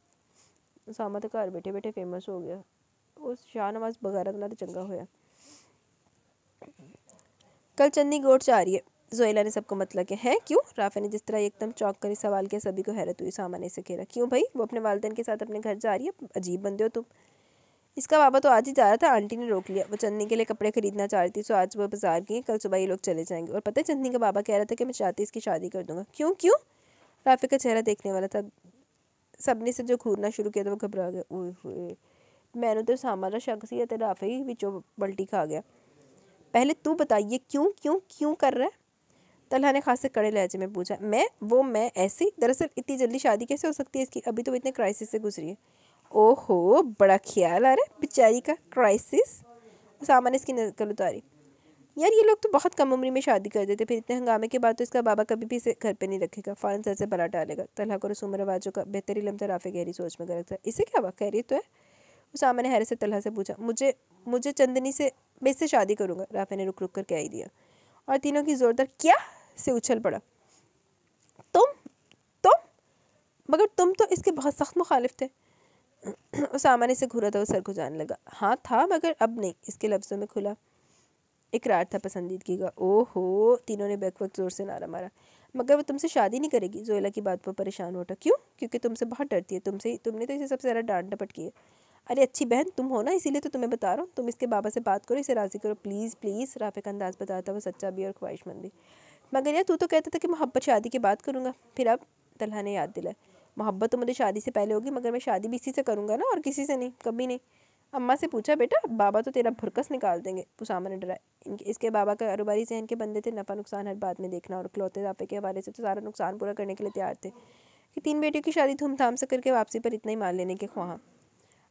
उसामा तो घर बैठे बैठे फेमस हो गया उस शाह नवाज बगारत ना तो चंगा होया कल चन्नी गोट चाह रही है जोइला ने सबको मतलब लगे है क्यों राफे ने जिस तरह एकदम चौक कर इस सवाल के सभी को हैरत हुई सामा से इसे घेरा क्यों भाई वो अपने वालदेन के साथ अपने घर जा रही है अजीब बंदे हो तुम इसका बाबा तो आज ही जा रहा था आंटी ने रोक लिया वो चंदनी के लिए कपड़े खरीदना चाह रही थी सो आज वो बाजार गई कल सुबह ये लोग चले जाएंगे और पता है चंदनी का बाबा कह रहा था कि मैं चाहती इसकी शादी कर दूंगा क्यों क्यों राफे का चेहरा देखने वाला था सबने से जो घूरना शुरू किया था वो घबरा गया मैंने तो सामाना शक सी राफे ही बिचो बल्टी खा गया पहले तू बताइए क्यों क्यों क्यों कर रहा है तलहा ने खास से कड़े लहजे में पूछा मैं वो मैं ऐसी दरअसल इतनी जल्दी शादी कैसे हो सकती है इसकी अभी तो इतने क्राइसिस से गुजरी है ओहो बड़ा ख्याल आ रहा है बेचारी का क्राइसिस सामान ने इसकी नकल उतारी यार ये लोग तो बहुत कम उम्र में शादी कर देते फिर इतने हंगामे के बाद तो इसका बाबा कभी भी इसे घर पे नहीं रखेगा फ़ौरन सर से भला डालेगा तलहा को रसूम रवाजों का बेहतरी लम्बा राफे गहरी सोच में गलत था इसे क्या हुआ कह रही तो है उसामा ने हैरे से तलहा से पूछा मुझे मुझे चंदनी से मैं इससे शादी करूँगा राफे ने रुक रुक कर कह ही दिया और तीनों की जोरदार क्या से उछल पड़ा तुम तुम मगर तुम तो इसके बहुत सख्त मुखालिफ थे उसामा ने इसे घूरा था वो सर खुजाने लगा हाँ था मगर अब नहीं इसके लफ्ज़ों में खुला इकरार था पसंदीदगी का ओहो तीनों ने बैक वक्त ज़ोर से नारा मारा मगर वो तुमसे शादी नहीं करेगी जोयला की बात पर परेशान होटा क्यों क्योंकि तुमसे बहुत डरती है तुमसे तुमने तो इसे सबसे ज़्यादा डांट डपट की है अरे अच्छी बहन तुम हो ना इसीलिए तो तुम्हें बता रहा हूँ तुम इसके बाबा से बात करो इसे राज़ी करो प्लीज़ प्लीज़ राफे का अंदाज़ बताता वो सच्चा भी और ख्वाहिशमंद भी मगर यार तू तो कहता था कि मोहब्बत शादी की बात करूँगा फिर अब तलहा ने याद दिलाया मोहब्बत तो मुझे शादी से पहले होगी मगर मैं शादी भी इसी से करूँगा ना और किसी से नहीं कभी नहीं अम्मा से पूछा बेटा बाबा तो तेरा भुरकस निकाल देंगे वो ने डरा इनके इसके बाबा का कारोबारी जहन के बंदे थे नफा नुकसान हर बात में देखना और खलौते दापे के हवाले से तो सारा नुकसान पूरा करने के लिए तैयार थे कि तीन बेटियों की शादी धूमधाम से करके वापसी पर इतना ही मान लेने के ख्वाह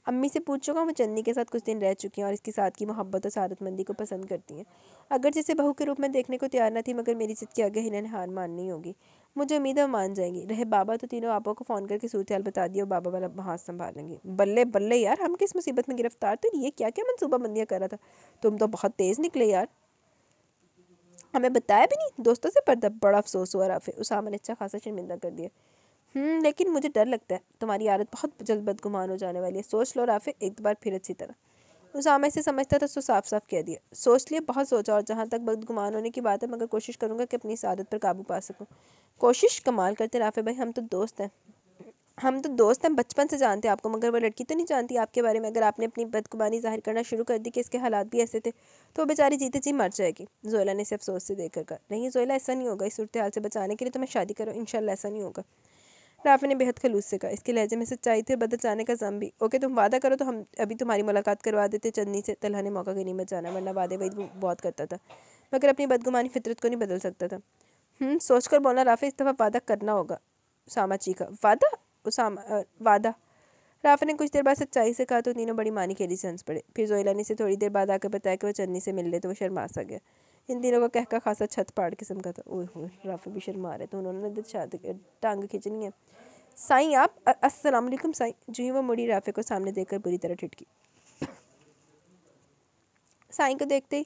अम्मी से पूछोगा वो चंदी के साथ कुछ दिन रह चुकी हैं और इसके साथ की मोहब्बत और सारतमंदी को पसंद करती हैं अगर जिसे बहू के रूप में देखने को तैयार न थी मगर मेरी जिद के आगे इन्हें हार माननी होगी मुझे उम्मीद है मान जाएंगी रहे बाबा तो तीनों आपा को फ़ोन करके सूरत बता दिया और बाबा वाला हाथ संभालेंगे बल्ले बल्ले यार हम किस मुसीबत में गिरफ्तार तो ये क्या क्या मनसूबाबंदियाँ कर रहा था तुम तो बहुत तेज़ निकले यार हमें बताया भी नहीं दोस्तों से पर्दा बड़ा अफसोस हुआ राफे उसामा ने अच्छा खासा शर्मिंदा कर दिया हम्म, लेकिन मुझे डर लगता है तुम्हारी आदत बहुत जल्द बदगुमान हो जाने वाली है सोच लो राफे एक बार फिर अच्छी तरह उसामे से समझता था तो उसको साफ साफ कह दिया सोच लिए बहुत सोचा और जहाँ तक बदगुमान होने की बात है मगर कोशिश करूँगा कि अपनी इस आदत पर काबू पा सकूँ कोशिश कमाल करते राफे भाई हम तो दोस्त हैं हम तो दोस्त हैं बचपन से जानते हैं आपको मगर वो लड़की तो नहीं जानती आपके बारे में अगर आपने अपनी बदगुमानी जाहिर करना शुरू कर दी कि इसके हालात भी ऐसे थे तो वो बेचारी जीते जी मर जाएगी जोयला ने इसे अफसोस से देख कर कहा नहीं जोयला ऐसा नहीं होगा इस सूरत हाल से बचाने के लिए तो मैं शादी करूँ इनशाला ऐसा नहीं होगा राफी ने बेहद खलूस से कहा इसके लहजे में सच्चाई थी और बदल जाने का जम भी ओके तुम वादा करो तो हम अभी तुम्हारी मुलाकात करवा देते चंदनी से तलहा ने मौका मत जाना वरना वादे वही बहुत करता था मगर अपनी बदगुमानी फितरत को नहीं बदल सकता था हम्म, सोच कर बोलना राफी इस दफ़ा वादा करना होगा उसामा चीखा वादा उसामा वादा राफी ने कुछ देर बाद सच्चाई से कहा तो तीनों बड़ी मानी खेली से हंस पड़े फिर जोइलानी से थोड़ी देर बाद आकर बताया कि वह चन्नी से मिल रहे तो वह शर्मा सा गया इन दिनों का कहका खासा छत पाड़ किस्म का था ओह राफी भी शर्मा रहे तो उन्होंने छत तो टांग खींचनी है साई आप अस्सलाम वालेकुम साई जो ही वो मुड़ी राफे को सामने देखकर बुरी तरह ठिठकी साई को देखते ही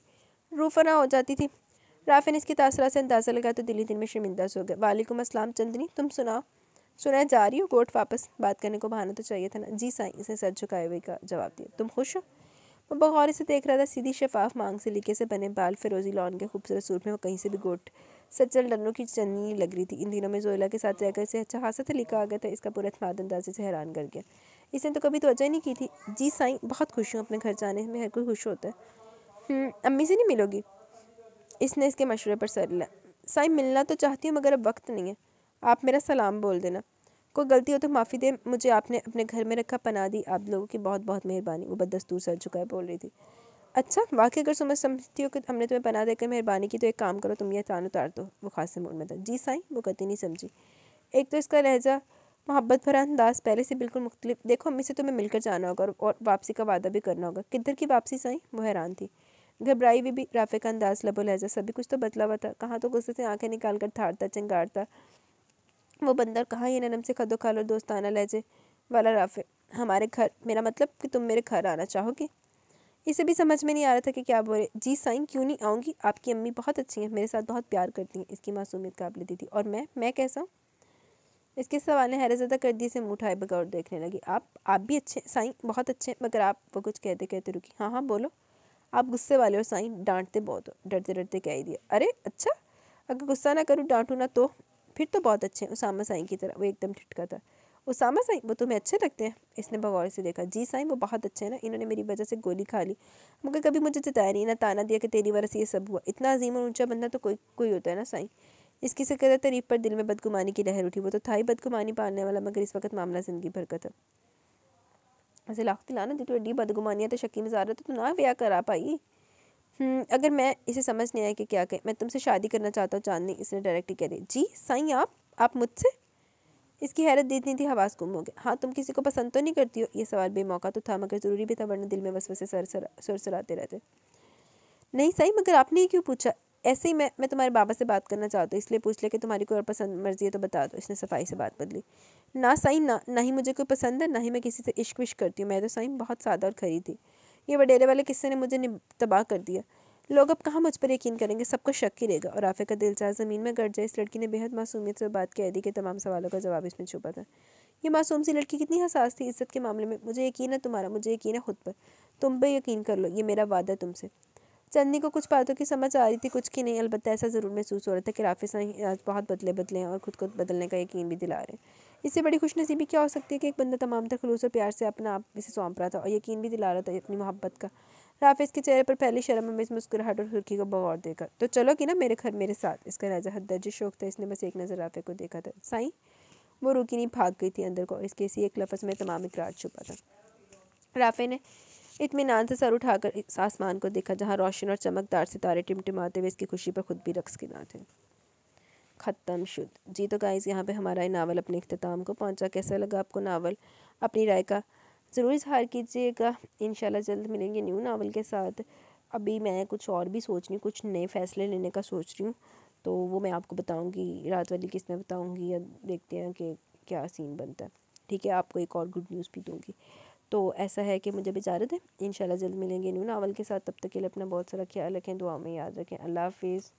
रूफना हो जाती थी राफे ने इसकी तासरा से अंदाज़ा लगाया तो दिल्ली दिन में शर्मिंदा सो गए वालेकुम अस्सलाम चंदनी तुम सुनाओ सुना जा रही हो कोर्ट वापस बात करने को बहाना तो चाहिए था ना जी साई इसने सर झुकाए हुए का जवाब दिया तुम खुश हो वो बगौरी से देख रहा था सीधी शफाफ मांग से लिखे से बने बाल फिरोजी लॉन के खूबसूरत सूट में वो कहीं से भी गोट सचल डनों की चन्नी लग रही थी इन दिनों में जोयला के साथ रहकर इसे अच्छा खासा लिखा आ गया था इसका पूरा इतमाद अंदाजे से हैरान कर गया इसने तो कभी तोजा ही नहीं की थी जी साई बहुत खुश हूँ अपने घर जाने में हर कोई खुश होता है हम्म, अम्मी से नहीं मिलोगी इसने इसके मशवरे पर सर लिया साई मिलना तो चाहती हूँ मगर अब वक्त नहीं है आप मेरा सलाम बोल देना कोई गलती हो तो माफ़ी दे मुझे आपने अपने घर में रखा पना दी आप लोगों की बहुत बहुत मेहरबानी वो बदस्तूर सर है बोल रही थी अच्छा वाकई अगर समझ समझती हो कि हमने तुम्हें पना देकर मेहरबानी की तो एक काम करो तुम यह तान उतार दो वो खास मूड में था जी साई वो कति नहीं समझी एक तो इसका लहजा मोहब्बत भरा अंदाज पहले से बिल्कुल मुख्तलिफ देखो अम्मी से तुम्हें मिलकर जाना होगा और वापसी का वादा भी करना होगा किधर की वापसी साई वो हैरान थी घबराई हुई भी, भी राफे का अंदाज लबो लहजा सभी कुछ तो बदला हुआ था कहाँ तो गुस्से से आंखें निकाल कर थारता चिंगारता वो बंदर कहाँ ये ननम से खदो खालो दोस्ताना लहजे वाला राफे हमारे घर मेरा मतलब कि तुम मेरे घर आना चाहोगे इसे भी समझ में नहीं आ रहा था कि क्या बोले जी साइन क्यों नहीं आऊँगी आपकी अम्मी बहुत अच्छी हैं मेरे साथ बहुत प्यार करती हैं इसकी मासूमियत काबिल लेती थी और मैं मैं कैसा हूँ इसके सवाल ने हैरतदा कर दी से मुँह उठाए बगौर देखने लगी आप आप भी अच्छे साईं बहुत अच्छे मगर आप वो कुछ कहते कहते रुकी हाँ हाँ बोलो आप गुस्से वाले हो साईं डांटते बहुत हो डरते डरते कह ही दिया अरे अच्छा अगर गुस्सा ना करूँ डांटूँ ना तो फिर तो बहुत अच्छे हैं उसामा साई की तरह वो एकदम ठिटका था उसामा साई वो तुम्हें अच्छे लगते हैं इसने भगौर से देखा जी साई वो बहुत अच्छे हैं ना इन्होंने मेरी वजह से गोली खा ली मगर कभी मुझे जताया नहीं ना ताना दिया कि तेरी वरस से ये सब हुआ इतना अजीम और ऊंचा बंदा तो कोई कोई होता है ना साई इसकी कहते तरीफ पर दिल में बदगुमानी की लहर उठी वो तो था ही बदगुमानी पालने वाला मगर इस वक्त मामला जिंदगी भर का था वैसे लाख तिलाना दी तो एडी बदगुमानियाँ तो शक्की में था तो ना ब्याह करा पाई हम्म, अगर मैं इसे समझ नहीं आया कि क्या कहें मैं तुमसे शादी करना चाहता हूँ चांदनी इसने डायरेक्ट कह दिया जी साई आप आप मुझसे इसकी हैरत दी थी हवास गुम हो गया हाँ तुम किसी को पसंद तो नहीं करती हो ये सवाल बेमौका तो था मगर ज़रूरी भी था वरना दिल में बस वैसे सर सराते रहते नहीं सही मगर आपने ये क्यों पूछा ऐसे ही मैं मैं तुम्हारे बाबा से बात करना चाहता हूँ इसलिए पूछ ले कि तुम्हारी कोई और पसंद मर्जी है तो बता दो इसने सफाई से बात बदली ना सही ना ना ही मुझे कोई पसंद है ना ही मैं किसी से इश्क विश्क करती हूँ मैं तो सही बहुत सादा और खरी थी ये वडेरे वाले किस्से ने मुझे तबाह कर दिया लोग अब कहाँ मुझ पर यकीन करेंगे सबको शक ही रहेगा और आफे का दिल ज़मीन में गट जाए इस लड़की ने बेहद मासूमियत से बात की एदी के तमाम सवालों का जवाब इसमें छुपा था ये मासूम सी लड़की कितनी हसास थी इज्जत के मामले में मुझे यकीन है तुम्हारा मुझे यकीन है खुद पर तुम पर यकीन कर लो ये मेरा वादा तुमसे चंदनी को कुछ बातों की समझ आ रही थी कुछ की नहीं अलबत्त ऐसा ज़रूर महसूस हो रहा था कि राफिस आज बहुत बदले बदले हैं और ख़ुद को बदलने का यकीन भी दिला रहे हैं इससे बड़ी खुशनसीबी क्या हो सकती है कि एक बंदा तमाम तर खलूस और प्यार से अपना आप इसे सौंप रहा था और यकीन भी दिला रहा था अपनी मोहब्बत का राफे के चेहरे पर पहली शर्म में इस मुस्कुराहट और खिड़की को बगौर देकर तो चलो कि ना मेरे घर मेरे साथ इसका राजा हद दर्ज शौक था इसने बस एक नज़र राफे को देखा था साई वो रुकी नहीं भाग गई थी अंदर को इसके इसी एक लफ्ज़ में तमाम इतराज छुपा था राफे ने इतमान से सर उठाकर आसमान को देखा जहाँ रोशन और चमकदार सितारे टिमटिमाते हुए इसकी खुशी पर खुद भी रक्स के ना थे ख़त्म शुद्ध जी तो गाइज़ यहाँ पे हमारा ये नावल अपने अख्ताम को पहुँचा कैसा लगा आपको नावल अपनी राय का ज़रूर इजहार कीजिएगा इन जल्द मिलेंगे न्यू नावल के साथ अभी मैं कुछ और भी सोच रही हूँ कुछ नए फ़ैसले लेने का सोच रही हूँ तो वो मैं आपको बताऊँगी रात वाली किस्त में बताऊँगी या देखते हैं कि क्या सीन बनता है ठीक है आपको एक और गुड न्यूज़ भी दूँगी तो ऐसा है कि मुझे बिजारत है इन जल्द मिलेंगे न्यू नावल के साथ तब तक के लिए अपना बहुत सारा ख्याल रखें दुआ में याद रखें अल्लाह हाफिज़